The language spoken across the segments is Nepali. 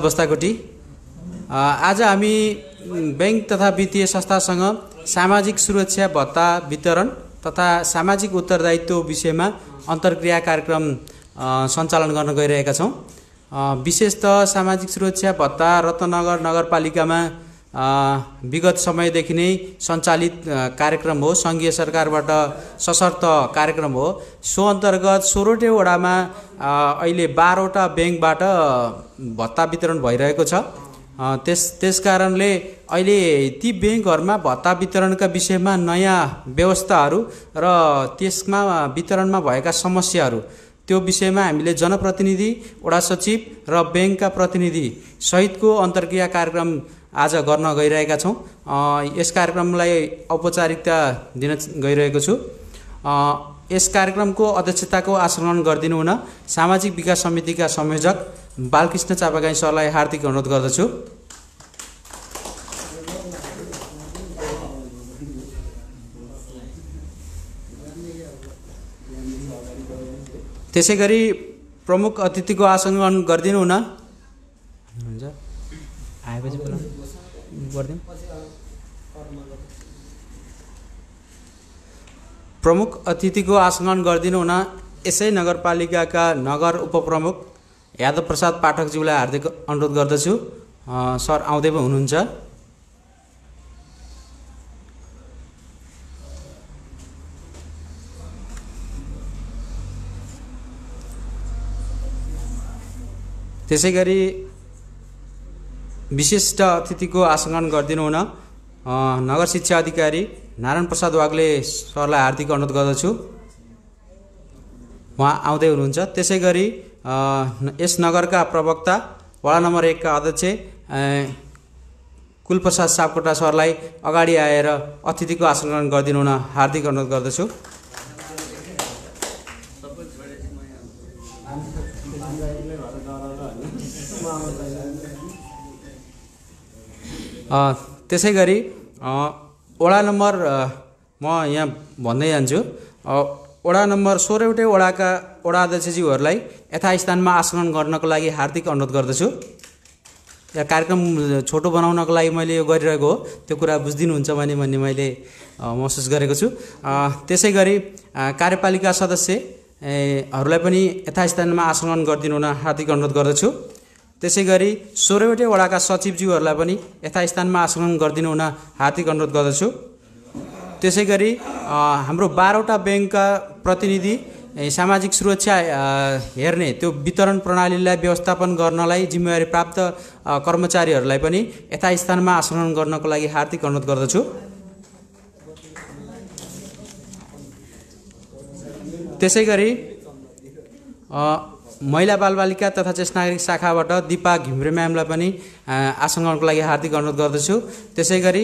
बस्ताकोटी आज हामी ब्याङ्क तथा वित्तीय संस्थासँग सामाजिक सुरक्षा भत्ता वितरण तथा सामाजिक उत्तरदायित्व विषयमा अन्तर्क्रिया कार्यक्रम सञ्चालन गर्न गइरहेका छौँ विशेष त सामाजिक सुरक्षा भत्ता रत्नगर नगरपालिकामा विगत समयदेखि नै सञ्चालित कार्यक्रम हो सङ्घीय सरकारबाट सशर्त कार्यक्रम हो सो अन्तर्गत सोह्रवटै वडामा अहिले बाह्रवटा ब्याङ्कबाट भत्ता वितरण भइरहेको छ त्यस त्यस कारणले अहिले ती ब्याङ्कहरूमा भत्ता वितरणका विषयमा नयाँ व्यवस्थाहरू र त्यसमा वितरणमा भएका समस्याहरू त्यो विषयमा हामीले जनप्रतिनिधि वडा सचिव र ब्याङ्कका प्रतिनिधि सहितको अन्तर्क्रिया कार्यक्रम आज गर्न गइरहेका छौँ यस कार्यक्रमलाई औपचारिकता दिन गइरहेको छु यस कार्यक्रमको अध्यक्षताको गरिदिनु हुन सामाजिक विकास समितिका संयोजक बालकृष्ण चापागाई सरलाई हार्दिक अनुरोध गर्दछु त्यसै गरी प्रमुख अतिथिको आसङ्गन गरिदिनु हुन आएपछि बोलाउनु गरिदिउँ प्रमुख अतिथिको गरिदिनु हुन यसै नगरपालिकाका नगर उपप्रमुख यादव प्रसाद पाठकज्यूलाई हार्दिक अनुरोध गर्दछु सर आउँदै पनि हुनुहुन्छ त्यसै गरी विशिष्ट अतिथिको आसङ्कन गरिदिनुहुन नगर शिक्षा अधिकारी नारायण प्रसाद वाग्ले सरलाई हार्दिक अनुरोध गर्दछु उहाँ आउँदै हुनुहुन्छ त्यसै गरी यस नगरका प्रवक्ता वडा नम्बर एकका अध्यक्ष कुलप्रसाद सापकोटा सरलाई अगाडि आएर अतिथिको गरिदिनु हुन हार्दिक अनुरोध गर्दछु त्यसै गरी वडा नम्बर म यहाँ भन्दै जान्छु वडा नम्बर सोह्रवटै वडाका वडा अध्यक्षज्यूहरूलाई यथास्थानमा आसरण गर्नको लागि हार्दिक अनुरोध गर्दछु या कार्यक्रम छोटो बनाउनको लागि मैले यो गरिरहेको हो त्यो कुरा बुझिदिनुहुन्छ भने भन्ने मैले महसुस गरेको छु त्यसै गरी कार्यपालिका सदस्यहरूलाई पनि यथास्थानमा आसरण गरिदिनु हुन हार्दिक अनुरोध गर्दछु त्यसै गरी सोह्रवटै वडाका सचिवज्यूहरूलाई पनि यथास्थानमा गरिदिनु हुन हार्दिक अनुरोध गर्दछु त्यसै गरी हाम्रो बाह्रवटा ब्याङ्कका प्रतिनिधि सामाजिक सुरक्षा हेर्ने त्यो वितरण प्रणालीलाई व्यवस्थापन गर्नलाई जिम्मेवारी प्राप्त कर्मचारीहरूलाई पनि यथास्थानमा आसमन गर्नको लागि हार्दिक अनुरोध गर्दछु त्यसै गरी महिला बालबालिका तथा चेस नागरिक शाखाबाट दिपा घिम्रे म्यामलाई पनि आसङ्गनको लागि हार्दिक अनुरोध गर्दछु त्यसै गरी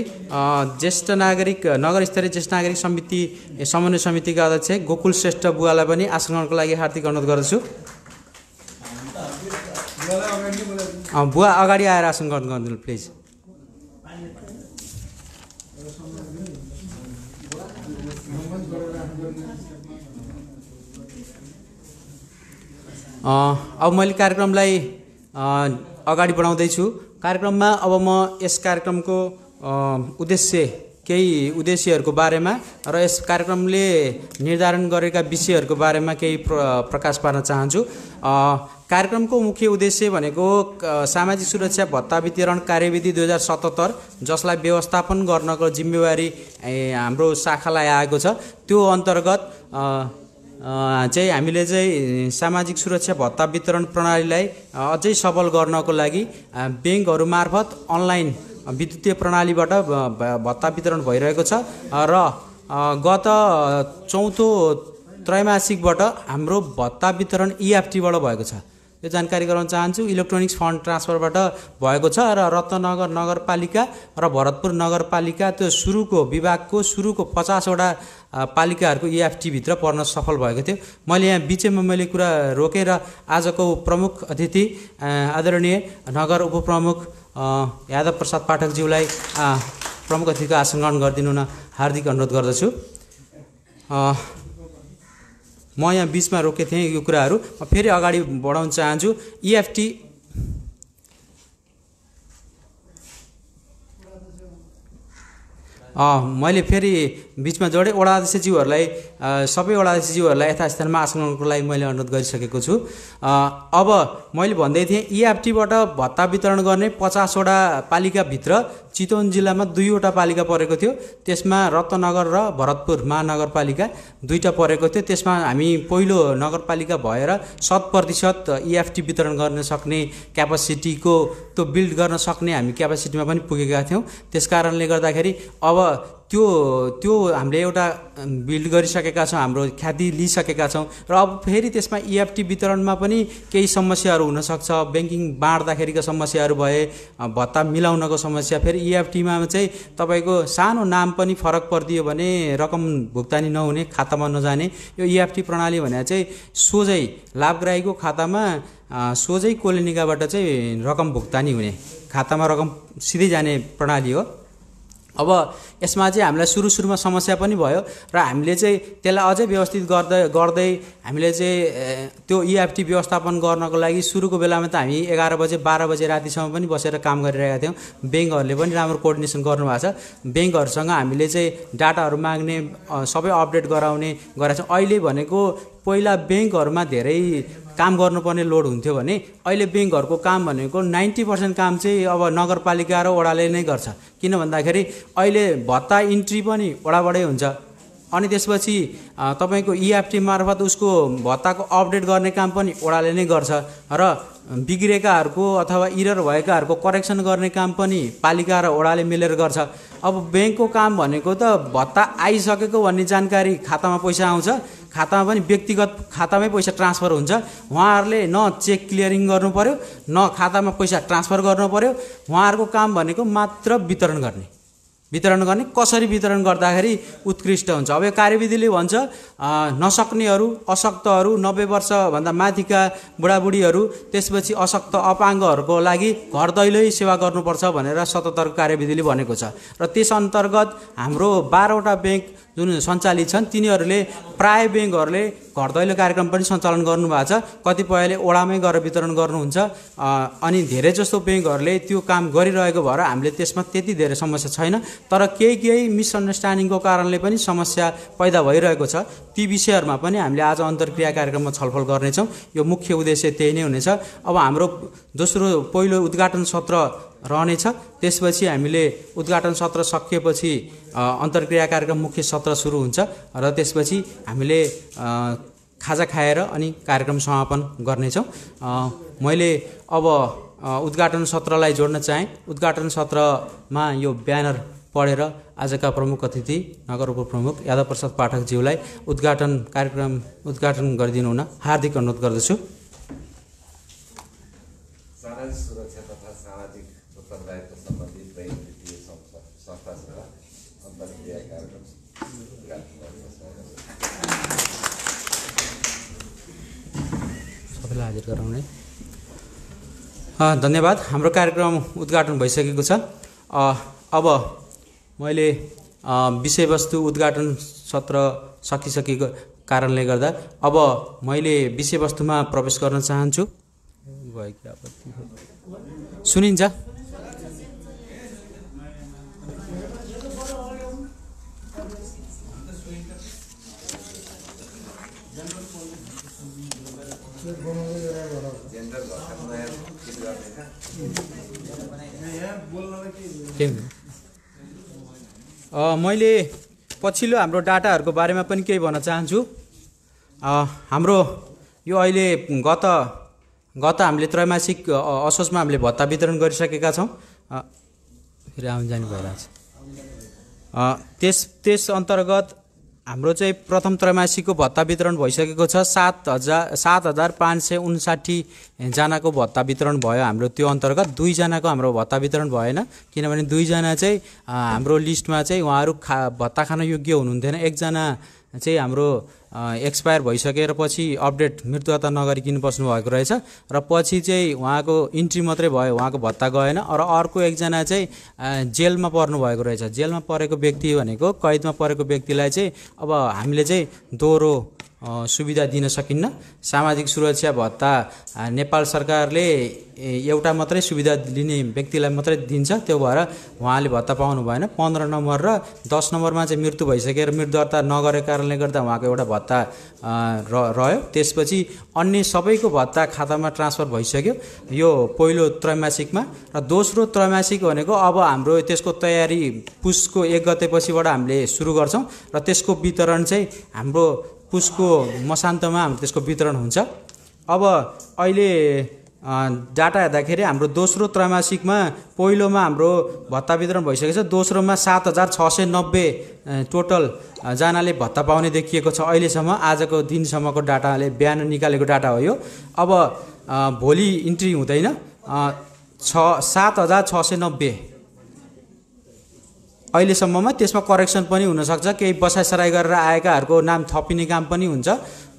ज्येष्ठ नागरिक नगर स्तरीय ज्येष्ठ नागरिक समिति समन्वय समितिका अध्यक्ष गोकुल श्रेष्ठ बुवालाई पनि आसङ्गनको लागि हार्दिक अनुरोध गर्दछु बुवा अगाडि आएर आसङ्गन गरिदिनु प्लिज अब मैले कार्यक्रमलाई अगाडि बढाउँदैछु कार्यक्रममा अब म यस कार्यक्रमको उद्देश्य केही उद्देश्यहरूको बारेमा र यस कार्यक्रमले निर्धारण गरेका विषयहरूको बारेमा केही प्र प्रकाश पार्न चाहन्छु कार्यक्रमको मुख्य उद्देश्य भनेको सामाजिक सुरक्षा भत्ता वितरण कार्यविधि दुई हजार सतहत्तर जसलाई व्यवस्थापन गर्नको जिम्मेवारी हाम्रो शाखालाई आएको छ त्यो अन्तर्गत चाहिँ हामीले चाहिँ सामाजिक सुरक्षा भत्ता वितरण प्रणालीलाई अझै सबल गर्नको लागि ब्याङ्कहरू मार्फत अनलाइन विद्युतीय प्रणालीबाट भत्ता वितरण भइरहेको छ र गत चौथो त्रैमासिकबाट हाम्रो भत्ता वितरण इएफटीबाट भएको छ यो जानकारी गराउन चाहन्छु इलेक्ट्रोनिक्स फन्ड ट्रान्सफरबाट भएको छ र रत्नगर नगरपालिका र भरतपुर नगरपालिका त्यो सुरुको विभागको सुरुको पचासवटा पालिकाहरूको इएफटीभित्र e पर्न सफल भएको थियो मैले यहाँ बिचैमा मैले कुरा रोकेँ र आजको प्रमुख अतिथि आदरणीय नगर उपप्रमुख यादव प्रसाद पाठकज्यूलाई प्रमुख अतिथिको आसन ग्रहण गरिदिनु न हार्दिक अनुरोध गर्दछु म यहाँ बिचमा रोकेको थिएँ यो कुराहरू म फेरि अगाडि बढाउन चाहन्छु इएफटी e मैले फेरि बिचमा जोडेँ अध्यक्षज्यूहरूलाई सबै अध्यक्षज्यूहरूलाई यथास्थानमा आसनको लागि मैले अनुरोध गरिसकेको छु अब मैले भन्दै थिएँ इएफटीबाट e भत्ता वितरण गर्ने पचासवटा पालिकाभित्र चितवन जिल्लामा दुईवटा पालिका परेको थियो त्यसमा रत्नगर र भरतपुर महानगरपालिका दुईवटा परेको थियो त्यसमा हामी पहिलो नगरपालिका भएर शत प्रतिशत इएफटी e वितरण गर्न सक्ने क्यापासिटीको त्यो बिल्ड गर्न सक्ने हामी क्यापासिटीमा पनि पुगेका थियौँ त्यस कारणले गर्दाखेरि अब त्यो त्यो हामीले एउटा बिल्ड गरिसकेका छौँ हाम्रो ख्याति लिइसकेका छौँ र अब फेरि त्यसमा इएफटी e वितरणमा पनि केही समस्याहरू हुनसक्छ ब्याङ्किङ बाँड्दाखेरिको समस्याहरू भए भत्ता मिलाउनको समस्या फेरि इएफटीमा e चाहिँ तपाईँको सानो नाम पनि फरक परिदियो भने रकम भुक्तानी नहुने खातामा नजाने यो इएफटी e प्रणाली भनेर चाहिँ सोझै लाभग्राहीको खातामा सोझै कोलेनिकाबाट चाहिँ रकम भुक्तानी हुने खातामा रकम सिधै जाने प्रणाली हो अब यसमा चाहिँ हामीलाई सुरु सुरुमा समस्या पनि भयो र हामीले चाहिँ त्यसलाई अझै व्यवस्थित गर्दै गर्दै हामीले चाहिँ त्यो इएफटी e व्यवस्थापन गर्नको लागि सुरुको बेलामा त हामी एघार बजे बाह्र बजे रातिसम्म पनि बसेर काम गरिरहेका थियौँ ब्याङ्कहरूले पनि राम्रो कोर्डिनेसन गर्नुभएको छ ब्याङ्कहरूसँग हामीले चाहिँ डाटाहरू माग्ने सबै अपडेट गराउने गरेका छौँ अहिले भनेको पहिला ब्याङ्कहरूमा धेरै काम गर्नुपर्ने लोड हुन्थ्यो भने अहिले ब्याङ्कहरूको काम भनेको नाइन्टी पर्सेन्ट काम चाहिँ अब नगरपालिका र वडाले नै गर्छ किन भन्दाखेरि अहिले भत्ता इन्ट्री पनि वडाबाटै हुन्छ अनि त्यसपछि तपाईँको इएफटी e मार्फत उसको भत्ताको अपडेट गर्ने काम पनि ओडाले नै गर्छ र बिग्रेकाहरूको अथवा इरर भएकाहरूको करेक्सन गर्ने काम पनि पालिका र ओडाले मिलेर गर्छ अब ब्याङ्कको काम भनेको त भत्ता आइसकेको भन्ने जानकारी खातामा पैसा आउँछ खातामा पनि व्यक्तिगत खातामै पैसा ट्रान्सफर हुन्छ उहाँहरूले न चेक क्लियरिङ गर्नु पऱ्यो न खातामा पैसा ट्रान्सफर गर्नु पऱ्यो उहाँहरूको काम भनेको मात्र वितरण गर्ने वितरण गर्ने कसरी वितरण गर्दाखेरि उत्कृष्ट हुन्छ अब यो कार्यविधिले भन्छ नसक्नेहरू अशक्तहरू नब्बे वर्षभन्दा माथिका बुढाबुढीहरू त्यसपछि अशक्त अपाङ्गहरूको लागि घर दैलै सेवा गर्नुपर्छ भनेर सतहत्तर कार्यविधिले भनेको छ र त्यस अन्तर्गत हाम्रो बाह्रवटा ब्याङ्क जुन सञ्चालित छन् तिनीहरूले प्राय ब्याङ्कहरूले घर दैलो कार्यक्रम पनि सञ्चालन गर्नुभएको छ कतिपयले ओडामै गरेर वितरण गर्नुहुन्छ अनि धेरै जस्तो ब्याङ्कहरूले त्यो काम गरिरहेको भएर हामीले त्यसमा त्यति धेरै समस्या छैन तर केही केही मिसअन्डरस्ट्यान्डिङको कारणले पनि समस्या पैदा भइरहेको छ ती विषयहरूमा पनि हामीले आज अन्तर्क्रिया कार्यक्रममा छलफल गर्नेछौँ यो मुख्य उद्देश्य त्यही नै हुनेछ अब हाम्रो दोस्रो पहिलो उद्घाटन सत्र रहनेछ त्यसपछि हामीले उद्घाटन सत्र सकिएपछि अन्तर्क्रिया कार्यक्रम मुख्य सत्र सुरु हुन्छ र त्यसपछि हामीले खाजा खाएर अनि कार्यक्रम समापन गर्नेछौँ मैले अब उद्घाटन सत्रलाई जोड्न चाहेँ उद्घाटन सत्रमा यो ब्यानर पढेर आजका प्रमुख अतिथि नगर उपप्रमुख यादव प्रसाद पाठकज्यूलाई उद्घाटन कार्यक्रम उद्घाटन गरिदिनु हुन हार्दिक अनुरोध गर्दछु हाजिर गराउने धन्यवाद हाम्रो कार्यक्रम उद्घाटन भइसकेको छ अब मैले विषयवस्तु उद्घाटन सत्र सकिसकेको कारणले गर्दा अब मैले विषयवस्तुमा प्रवेश गर्न चाहन्छु सुनिन्छ मैले पछिल्लो हाम्रो डाटाहरूको बारेमा पनि केही भन्न चाहन्छु हाम्रो यो अहिले गत गत हामीले त्रैमासिक असोजमा हामीले भत्ता वितरण गरिसकेका छौँ फेरि आउनु जानु भइरहेको छ त्यस त्यस अन्तर्गत हाम्रो चाहिँ प्रथम त्रैमासिकको भत्ता वितरण भइसकेको छ सात हजार सात हजार पाँच सय उन्साठीजनाको भत्ता वितरण भयो हाम्रो त्यो अन्तर्गत दुईजनाको हाम्रो भत्ता वितरण भएन किनभने दुईजना चाहिँ हाम्रो लिस्टमा चाहिँ उहाँहरू खा भत्ता खान योग्य हुनुहुन्थेन एकजना चाहिँ हाम्रो एक्सपायर भइसकेर पछि अपडेट मृत्युता नगरिकन बस्नुभएको रहेछ र पछि चाहिँ उहाँको इन्ट्री मात्रै भयो उहाँको भत्ता गएन र अर्को एकजना चाहिँ जेलमा पर्नुभएको रहेछ जेलमा परेको व्यक्ति भनेको कैदमा परेको व्यक्तिलाई चाहिँ अब हामीले चाहिँ दोहोरो सुविधा दिन सकिन्न सामाजिक सुरक्षा भत्ता नेपाल सरकारले एउटा मात्रै सुविधा दिने व्यक्तिलाई मात्रै दिन्छ त्यो भएर उहाँले भत्ता पाउनु भएन पन्ध्र नम्बर र दस नम्बरमा चाहिँ मृत्यु भइसकेर मृत्यु दर्ता नगरेको कारणले गर्दा उहाँको एउटा भत्ता रह्यो त्यसपछि अन्य सबैको भत्ता खातामा ट्रान्सफर भइसक्यो यो पहिलो त्रैमासिकमा र दोस्रो त्रैमासिक भनेको अब हाम्रो त्यसको तयारी पुसको एक गते पछिबाट हामीले सुरु गर्छौँ र त्यसको वितरण चाहिँ हाम्रो पुसको मसान्तमा हाम्रो त्यसको वितरण हुन्छ अब अहिले डाटा हेर्दाखेरि हाम्रो दोस्रो त्रैमासिकमा पहिलोमा हाम्रो भत्ता वितरण भइसकेको छ दोस्रोमा सात हजार छ सय नब्बे टोटल जनाले भत्ता पाउने देखिएको छ अहिलेसम्म आजको दिनसम्मको डाटाले बिहान निकालेको डाटा हो यो अब भोलि इन्ट्री हुँदैन छ सात हजार छ सय नब्बे अहिलेसम्ममा त्यसमा करेक्सन पनि हुनसक्छ केही बसाइसराई गरेर आएकाहरूको नाम थपिने काम पनि हुन्छ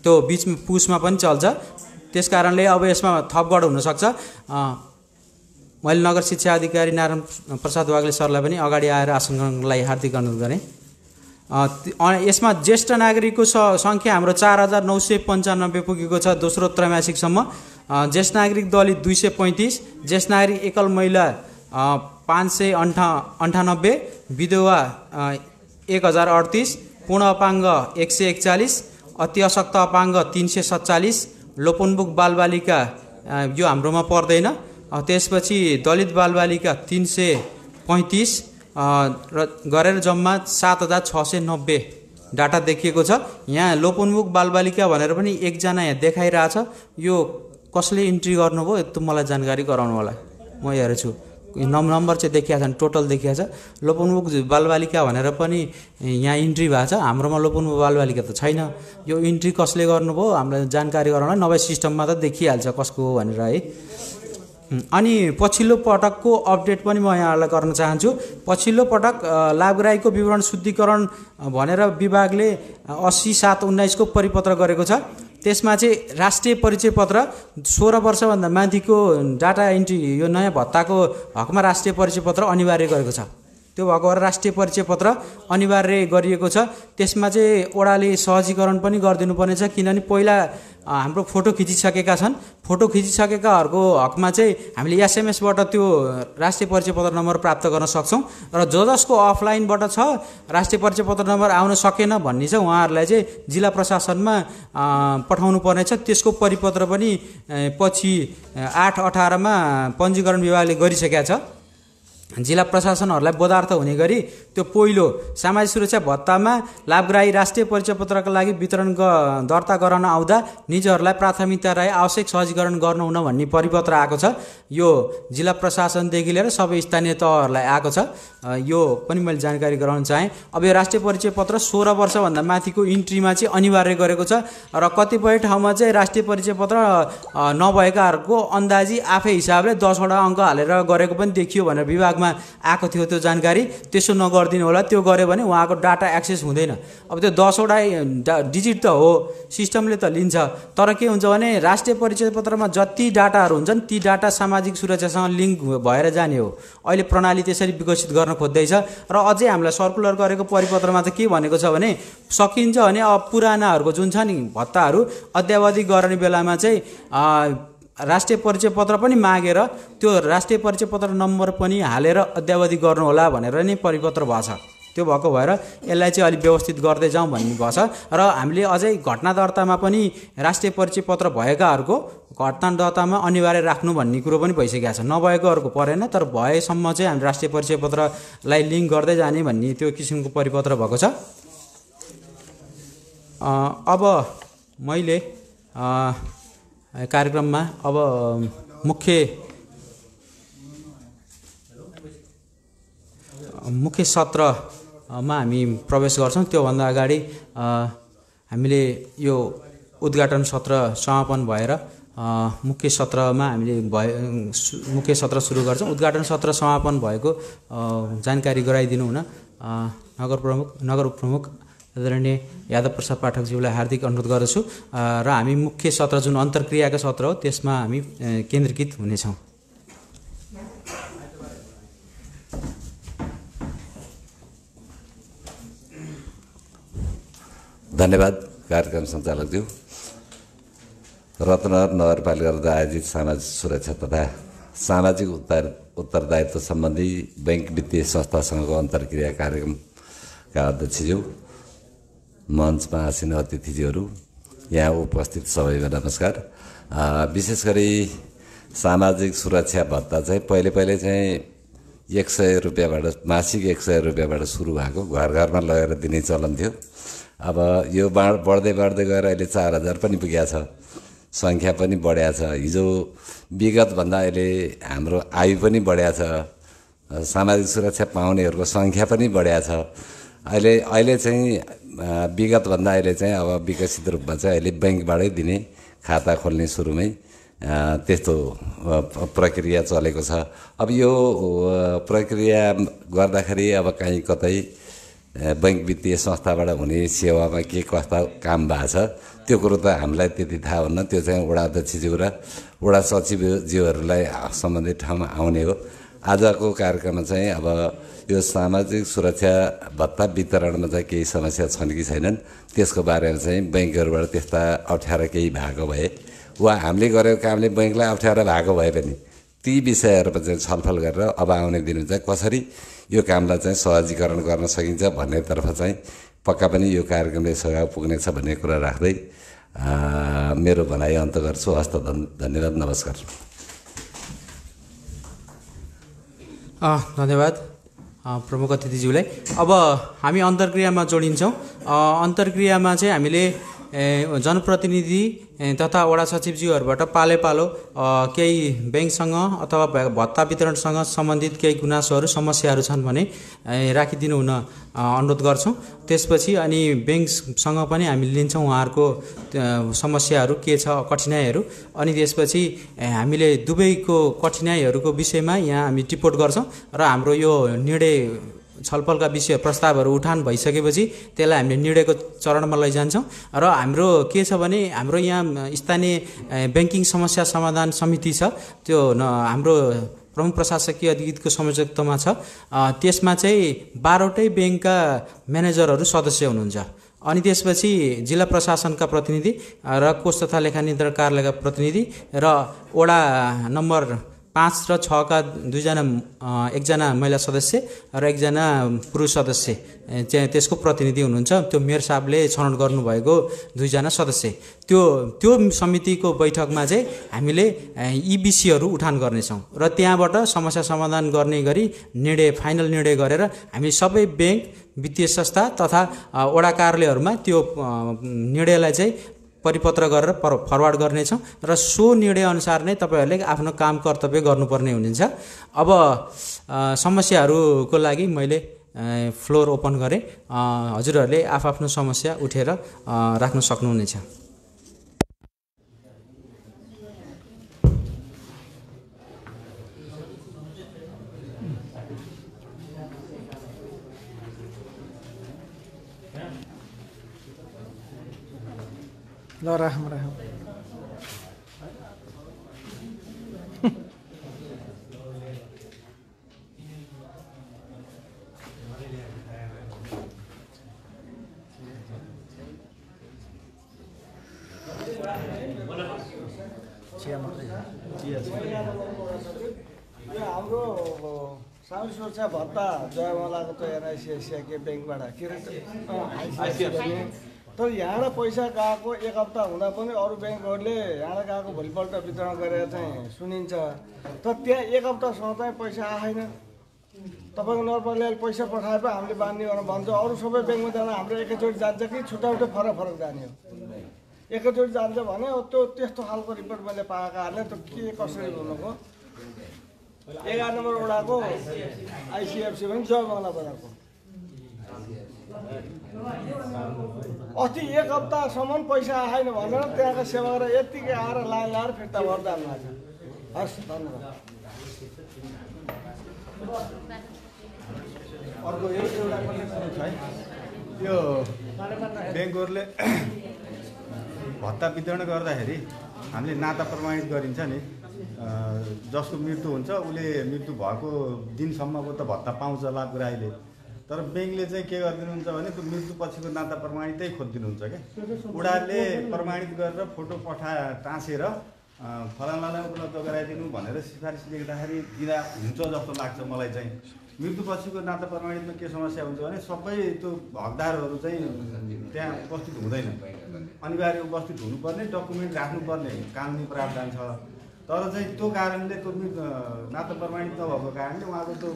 त्यो बिचमा पुसमा पनि चल्छ त्यस कारणले अब यसमा थपगढ हुनसक्छ मैले नगर शिक्षा अधिकारी नारायण प्रसाद वाग्ले सरलाई पनि अगाडि आएर आसनलाई हार्दिक अनुरोध गरेँ यसमा ज्येष्ठ नागरिकको सङ्ख्या हाम्रो चार हजार नौ सय पन्चानब्बे पुगेको छ दोस्रो त्रैमासिकसम्म ज्येष्ठ नागरिक दलित दुई सय पैँतिस ज्येष्ठ नागरिक एकल महिला पाँच सय अन्ठा अन्ठानब्बे विधवा एक हजार अडतिस पूर्ण अपाङ्ग एक सय एकचालिस अति अशक्त अपाङ्ग तिन सय सत्तालिस लोपनबुक बालबालिका यो हाम्रोमा पर्दैन त्यसपछि दलित बालबालिका तिन सय पैँतिस र गरेर जम्मा सात हजार छ सय नब्बे डाटा देखिएको छ यहाँ लोपोन्मुख बालबालिका भनेर पनि एकजना यहाँ देखाइरहेछ यो कसले इन्ट्री गर्नुभयो त्यो मलाई जानकारी गराउनु होला म हेर्छु नम्बर चाहिँ देखिया छन् टोटल देखिया छ लोपोन्मुख बालबालिका भनेर पनि यहाँ इन्ट्री भएको छ हाम्रोमा लोपोन्मुख बालबालिका त छैन यो इन्ट्री कसले गर्नुभयो हामीलाई जानकारी गराउन नभए सिस्टममा त देखिहाल्छ कसको हो भनेर है अनि पछिल्लो पटकको अपडेट पनि म यहाँहरूलाई गर्न चाहन्छु पछिल्लो पटक लाभग्राहीको विवरण शुद्धिकरण भनेर विभागले असी सात उन्नाइसको परिपत्र गरेको छ त्यसमा चाहिँ राष्ट्रिय परिचय पत्र सोह्र वर्षभन्दा माथिको डाटा इन्ट्री यो नयाँ भत्ताको हकमा राष्ट्रिय परिचय पत्र अनिवार्य गरेको छ त्यो भएको राष्ट्रिय परिचय पत्र अनिवार्य गरिएको छ त्यसमा चाहिँ ओडाले सहजीकरण पनि गरिदिनु छ किनभने पहिला हाम्रो फोटो खिचिसकेका छन् फोटो खिचिसकेकाहरूको हकमा चाहिँ हामीले एसएमएसबाट त्यो राष्ट्रिय परिचय पत्र नम्बर प्राप्त गर्न सक्छौँ र जो जसको अफलाइनबाट छ राष्ट्रिय परिचय पत्र नम्बर आउन सकेन भन्ने चाहिँ उहाँहरूलाई चाहिँ जिल्ला प्रशासनमा पठाउनु पर्नेछ त्यसको परिपत्र पनि पछि आठ अठारमा पञ्जीकरण विभागले गरिसकेका छ जिल्ला प्रशासनहरूलाई बोधार्थ हुने गरी त्यो पहिलो सामाजिक सुरक्षा भत्तामा लाभग्राही राष्ट्रिय परिचय पत्रका लागि वितरण दर्ता गराउन आउँदा निजहरूलाई प्राथमिकता राई आवश्यक सहजीकरण गर्नुहुन भन्ने परिपत्र आएको छ यो जिल्ला प्रशासनदेखि लिएर सबै स्थानीय तहहरूलाई आएको छ यो पनि मैले जानकारी गराउन चाहेँ अब यो राष्ट्रिय परिचय पत्र सोह्र वर्षभन्दा माथिको इन्ट्रीमा चाहिँ अनिवार्य गरेको छ र कतिपय ठाउँमा चाहिँ राष्ट्रिय परिचय पत्र नभएकाहरूको अन्दाजी आफै हिसाबले दसवटा अङ्क हालेर गरेको पनि देखियो भनेर विभाग विभागमा आएको थियो त्यो जानकारी त्यसो नगरिदिनु होला त्यो गऱ्यो भने उहाँको डाटा एक्सेस हुँदैन अब त्यो दसवटा डिजिट त हो सिस्टमले त लिन्छ तर के हुन्छ भने राष्ट्रिय परिचय पत्रमा जति डाटाहरू हुन्छन् ती डाटा सामाजिक सुरक्षासँग लिङ्क भएर जाने हो अहिले प्रणाली त्यसरी विकसित गर्न खोज्दैछ र अझै हामीलाई सर्कुलर गरेको परिपत्रमा चाहिँ के भनेको छ भने सकिन्छ भने अब पुरानाहरूको जुन छ नि भत्ताहरू अद्यावधि गर्ने बेलामा चाहिँ राष्ट्रिय परिचय पत्र पनि मागेर त्यो राष्ट्रिय परिचय पत्र नम्बर पनि हालेर अद्यावधि गर्नुहोला भनेर नै परिपत्र भएको छ त्यो भएको भएर यसलाई चाहिँ अलिक व्यवस्थित गर्दै जाउँ भन्ने छ र हामीले अझै घटना दर्तामा पनि राष्ट्रिय परिचय पत्र भएकाहरूको घटना दर्तामा अनिवार्य राख्नु भन्ने कुरो पनि भइसकेको छ नभएकोहरूको परेन तर भएसम्म चाहिँ हामी राष्ट्रिय परिचय पत्रलाई लिङ्क गर्दै जाने भन्ने त्यो किसिमको परिपत्र भएको छ अब मैले कार्यक्रममा अब मुख्य मुख्य सत्रमा हामी प्रवेश गर्छौँ त्योभन्दा अगाडि हामीले यो उद्घाटन सत्र समापन भएर मुख्य सत्रमा हामीले भए मुख्य सत्र सुरु गर्छौँ उद्घाटन सत्र समापन भएको जानकारी गराइदिनु हुन नगर प्रमुख नगर प्रमुख आदरणीय प्रसाद पाठकज्यूलाई हार्दिक अनुरोध गर्दछु र हामी मुख्य सत्र जुन अन्तर्क्रियाको सत्र हो त्यसमा हामी केन्द्रीकृत हुनेछौँ धन्यवाद कार्यक्रम सञ्चालकज्यू रत्न नगरपालिकाद्वारा आयोजित सामाजिक सुरक्षा तथा सामाजिक उत्तर उत्तरदायित्व सम्बन्धी बैङ्क वित्तीय संस्थासँगको अन्तर्क्रिया कार्यक्रमका अध्यक्षज्यू मञ्चमा आसिन अतिथिजीहरू यहाँ उपस्थित सबैलाई नमस्कार विशेष गरी सामाजिक सुरक्षा भत्ता चाहिँ पहिले पहिले चाहिँ एक सय रुपियाँबाट मासिक एक सय रुपियाँबाट सुरु भएको घर घरमा लगेर दिने चलन थियो अब यो बाँड बढ्दै बढ्दै गएर अहिले चार हजार पनि पुगेको छ सङ्ख्या पनि बढ्या छ हिजो विगतभन्दा अहिले हाम्रो आयु पनि बढ्या छ सामाजिक सुरक्षा पाउनेहरूको सङ्ख्या पनि बढ्या छ अहिले अहिले चाहिँ विगतभन्दा अहिले चाहिँ अब विकसित रूपमा चाहिँ अहिले ब्याङ्कबाटै दिने खाता खोल्ने सुरुमै त्यस्तो प्रक्रिया चलेको छ अब यो प्रक्रिया गर्दाखेरि अब काहीँ कतै बैङ्क वित्तीय संस्थाबाट हुने सेवामा के कस्ता काम भएको छ त्यो कुरो त हामीलाई त्यति थाहा हुन्न त्यो चाहिँ वडा अध्यक्षज्यू र वडा सचिवज्यूहरूलाई सम्बन्धित ठाउँमा आउने हो आजको कार्यक्रममा चाहिँ अब यो सामाजिक सुरक्षा भत्ता वितरणमा चाहिँ केही समस्या छन् कि छैनन् त्यसको बारेमा चाहिँ ब्याङ्कहरूबाट त्यस्ता अप्ठ्यारो केही भएको भए वा हामीले गरेको कामले ब्याङ्कलाई अप्ठ्यारो भएको भए पनि ती विषयहरूमा चाहिँ छलफल गरेर अब आउने दिनमा चाहिँ कसरी यो कामलाई चाहिँ सहजीकरण गर्न सकिन्छ भन्नेतर्फ चाहिँ पक्का पनि यो कार्यक्रमले सघाउ पुग्नेछ भन्ने कुरा राख्दै मेरो भनाइ अन्त गर्छु हस्त धन्यवाद नमस्कार धन्यवाद प्रमुख अतिथिज्यूलाई अब हामी अन्तर्क्रियामा जोडिन्छौँ अन्तर्क्रियामा चाहिँ हामीले जनप्रतिनिधि तथा वडा सचिवज्यूहरूबाट पाले पालो केही ब्याङ्कसँग अथवा भत्ता वितरणसँग सम्बन्धित केही गुनासोहरू समस्याहरू छन् भने राखिदिनु हुन अनुरोध गर्छौँ त्यसपछि अनि ब्याङ्कसँग पनि हामी लिन्छौँ उहाँहरूको समस्याहरू के छ कठिनाइहरू अनि त्यसपछि हामीले दुवैको कठिनाइहरूको विषयमा यहाँ हामी टिपोट गर्छौँ र हाम्रो यो निर्णय छलफलका विषय प्रस्तावहरू उठान भइसकेपछि त्यसलाई हामीले निर्णयको चरणमा लैजान्छौँ र हाम्रो के छ भने हाम्रो यहाँ स्थानीय ब्याङ्किङ समस्या समाधान समिति छ त्यो हाम्रो प्रमुख प्रशासकीय अधिको संयोजकत्वमा छ त्यसमा चाहिँ बाह्रवटै ब्याङ्कका म्यानेजरहरू सदस्य हुनुहुन्छ अनि त्यसपछि जिल्ला प्रशासनका प्रतिनिधि र कोष तथा लेखा नियन्त्रण कार्यालयका प्रतिनिधि र वडा नम्बर पाँच र छका दुईजना एकजना महिला सदस्य र एकजना पुरुष सदस्य चाहिँ त्यसको प्रतिनिधि हुनुहुन्छ त्यो मेयर साहबले छनौट गर्नुभएको दुईजना सदस्य त्यो त्यो समितिको बैठकमा चाहिँ हामीले यी विषयहरू उठान गर्नेछौँ र त्यहाँबाट समस्या समाधान गर्ने गरी निर्णय फाइनल निर्णय गरेर हामी सबै ब्याङ्क वित्तीय संस्था तथा वडा कार्यालयहरूमा त्यो निर्णयलाई चाहिँ परिपत्र गरेर पर फरवार्ड गर्नेछौँ र सो निर्णयअनुसार नै तपाईँहरूले आफ्नो काम कर्तव्य गर्नुपर्ने हुनेछ अब समस्याहरूको लागि मैले फ्लोर ओपन गरेँ हजुरहरूले आफआफ्नो समस्या उठेर राख्न सक्नुहुनेछ ल राखौँ राखौँ हाम्रो सामूहिक सुरक्षा भत्ता जयमलाको त एनआइसिआइसिआई के ब्याङ्कबाट के रहेछ तर यहाँ पैसा गएको एक हप्ता हुँदा पनि अरू ब्याङ्कहरूले यहाँबाट गएको भोलिपल्ट वितरण गरेर चाहिँ सुनिन्छ तर त्यहाँ एक हप्तासम्म चाहिँ पैसा आएन तपाईँको नगरपालिकाले पैसा पठाए पो हामीले बान्ने भनेर भन्छ अरू सबै ब्याङ्कमा जाँदा हाम्रो एकैचोटि जान्छ कि छुट्टाउटै फरक फरक जाने हो एकैचोटि जान्छ भने त्यो त्यस्तो खालको रिपोर्ट मैले पाएकाहरूले त के कसरी हुनुको एघार नम्बर वडाको आइसिएफसी पनि जयमङ्गला बजारको अस्ति एक हप्तासम्म पैसा आएन भनेर त्यहाँको सेवा गरेर यत्तिकै आएर लाइन लाएर फिर्ता गर्दा लाग्छ हस् धन्यवाद अर्को एउटा कनेक्सन छ है त्यो ब्याङ्कहरूले भत्ता वितरण गर्दाखेरि हामीले नाता प्रमाणित गरिन्छ नि जसको मृत्यु हुन्छ उसले मृत्यु भएको दिनसम्मको त भत्ता पाउँछ लाभग्राहीले तर ब्याङ्कले चाहिँ के गरिदिनुहुन्छ भने त्यो मृत्युपछिको नाता प्रमाणितै खोजिदिनुहुन्छ क्या उडाले प्रमाणित गरेर फोटो पठा टाँसेर फलानालाई उपलब्ध गराइदिनु भनेर सिफारिस लेख्दाखेरि दिँदा हुन्छ जस्तो लाग्छ मलाई चाहिँ मृत्युपछिको नाता प्रमाणितमा के समस्या हुन्छ भने सबै त्यो हकदारहरू चाहिँ त्यहाँ उपस्थित हुँदैन अनिवार्य उपस्थित हुनुपर्ने डकुमेन्ट राख्नुपर्ने कानुनी प्रावधान छ तर चाहिँ त्यो कारणले त्यो नाता प्रमाणित नभएको कारणले उहाँको त्यो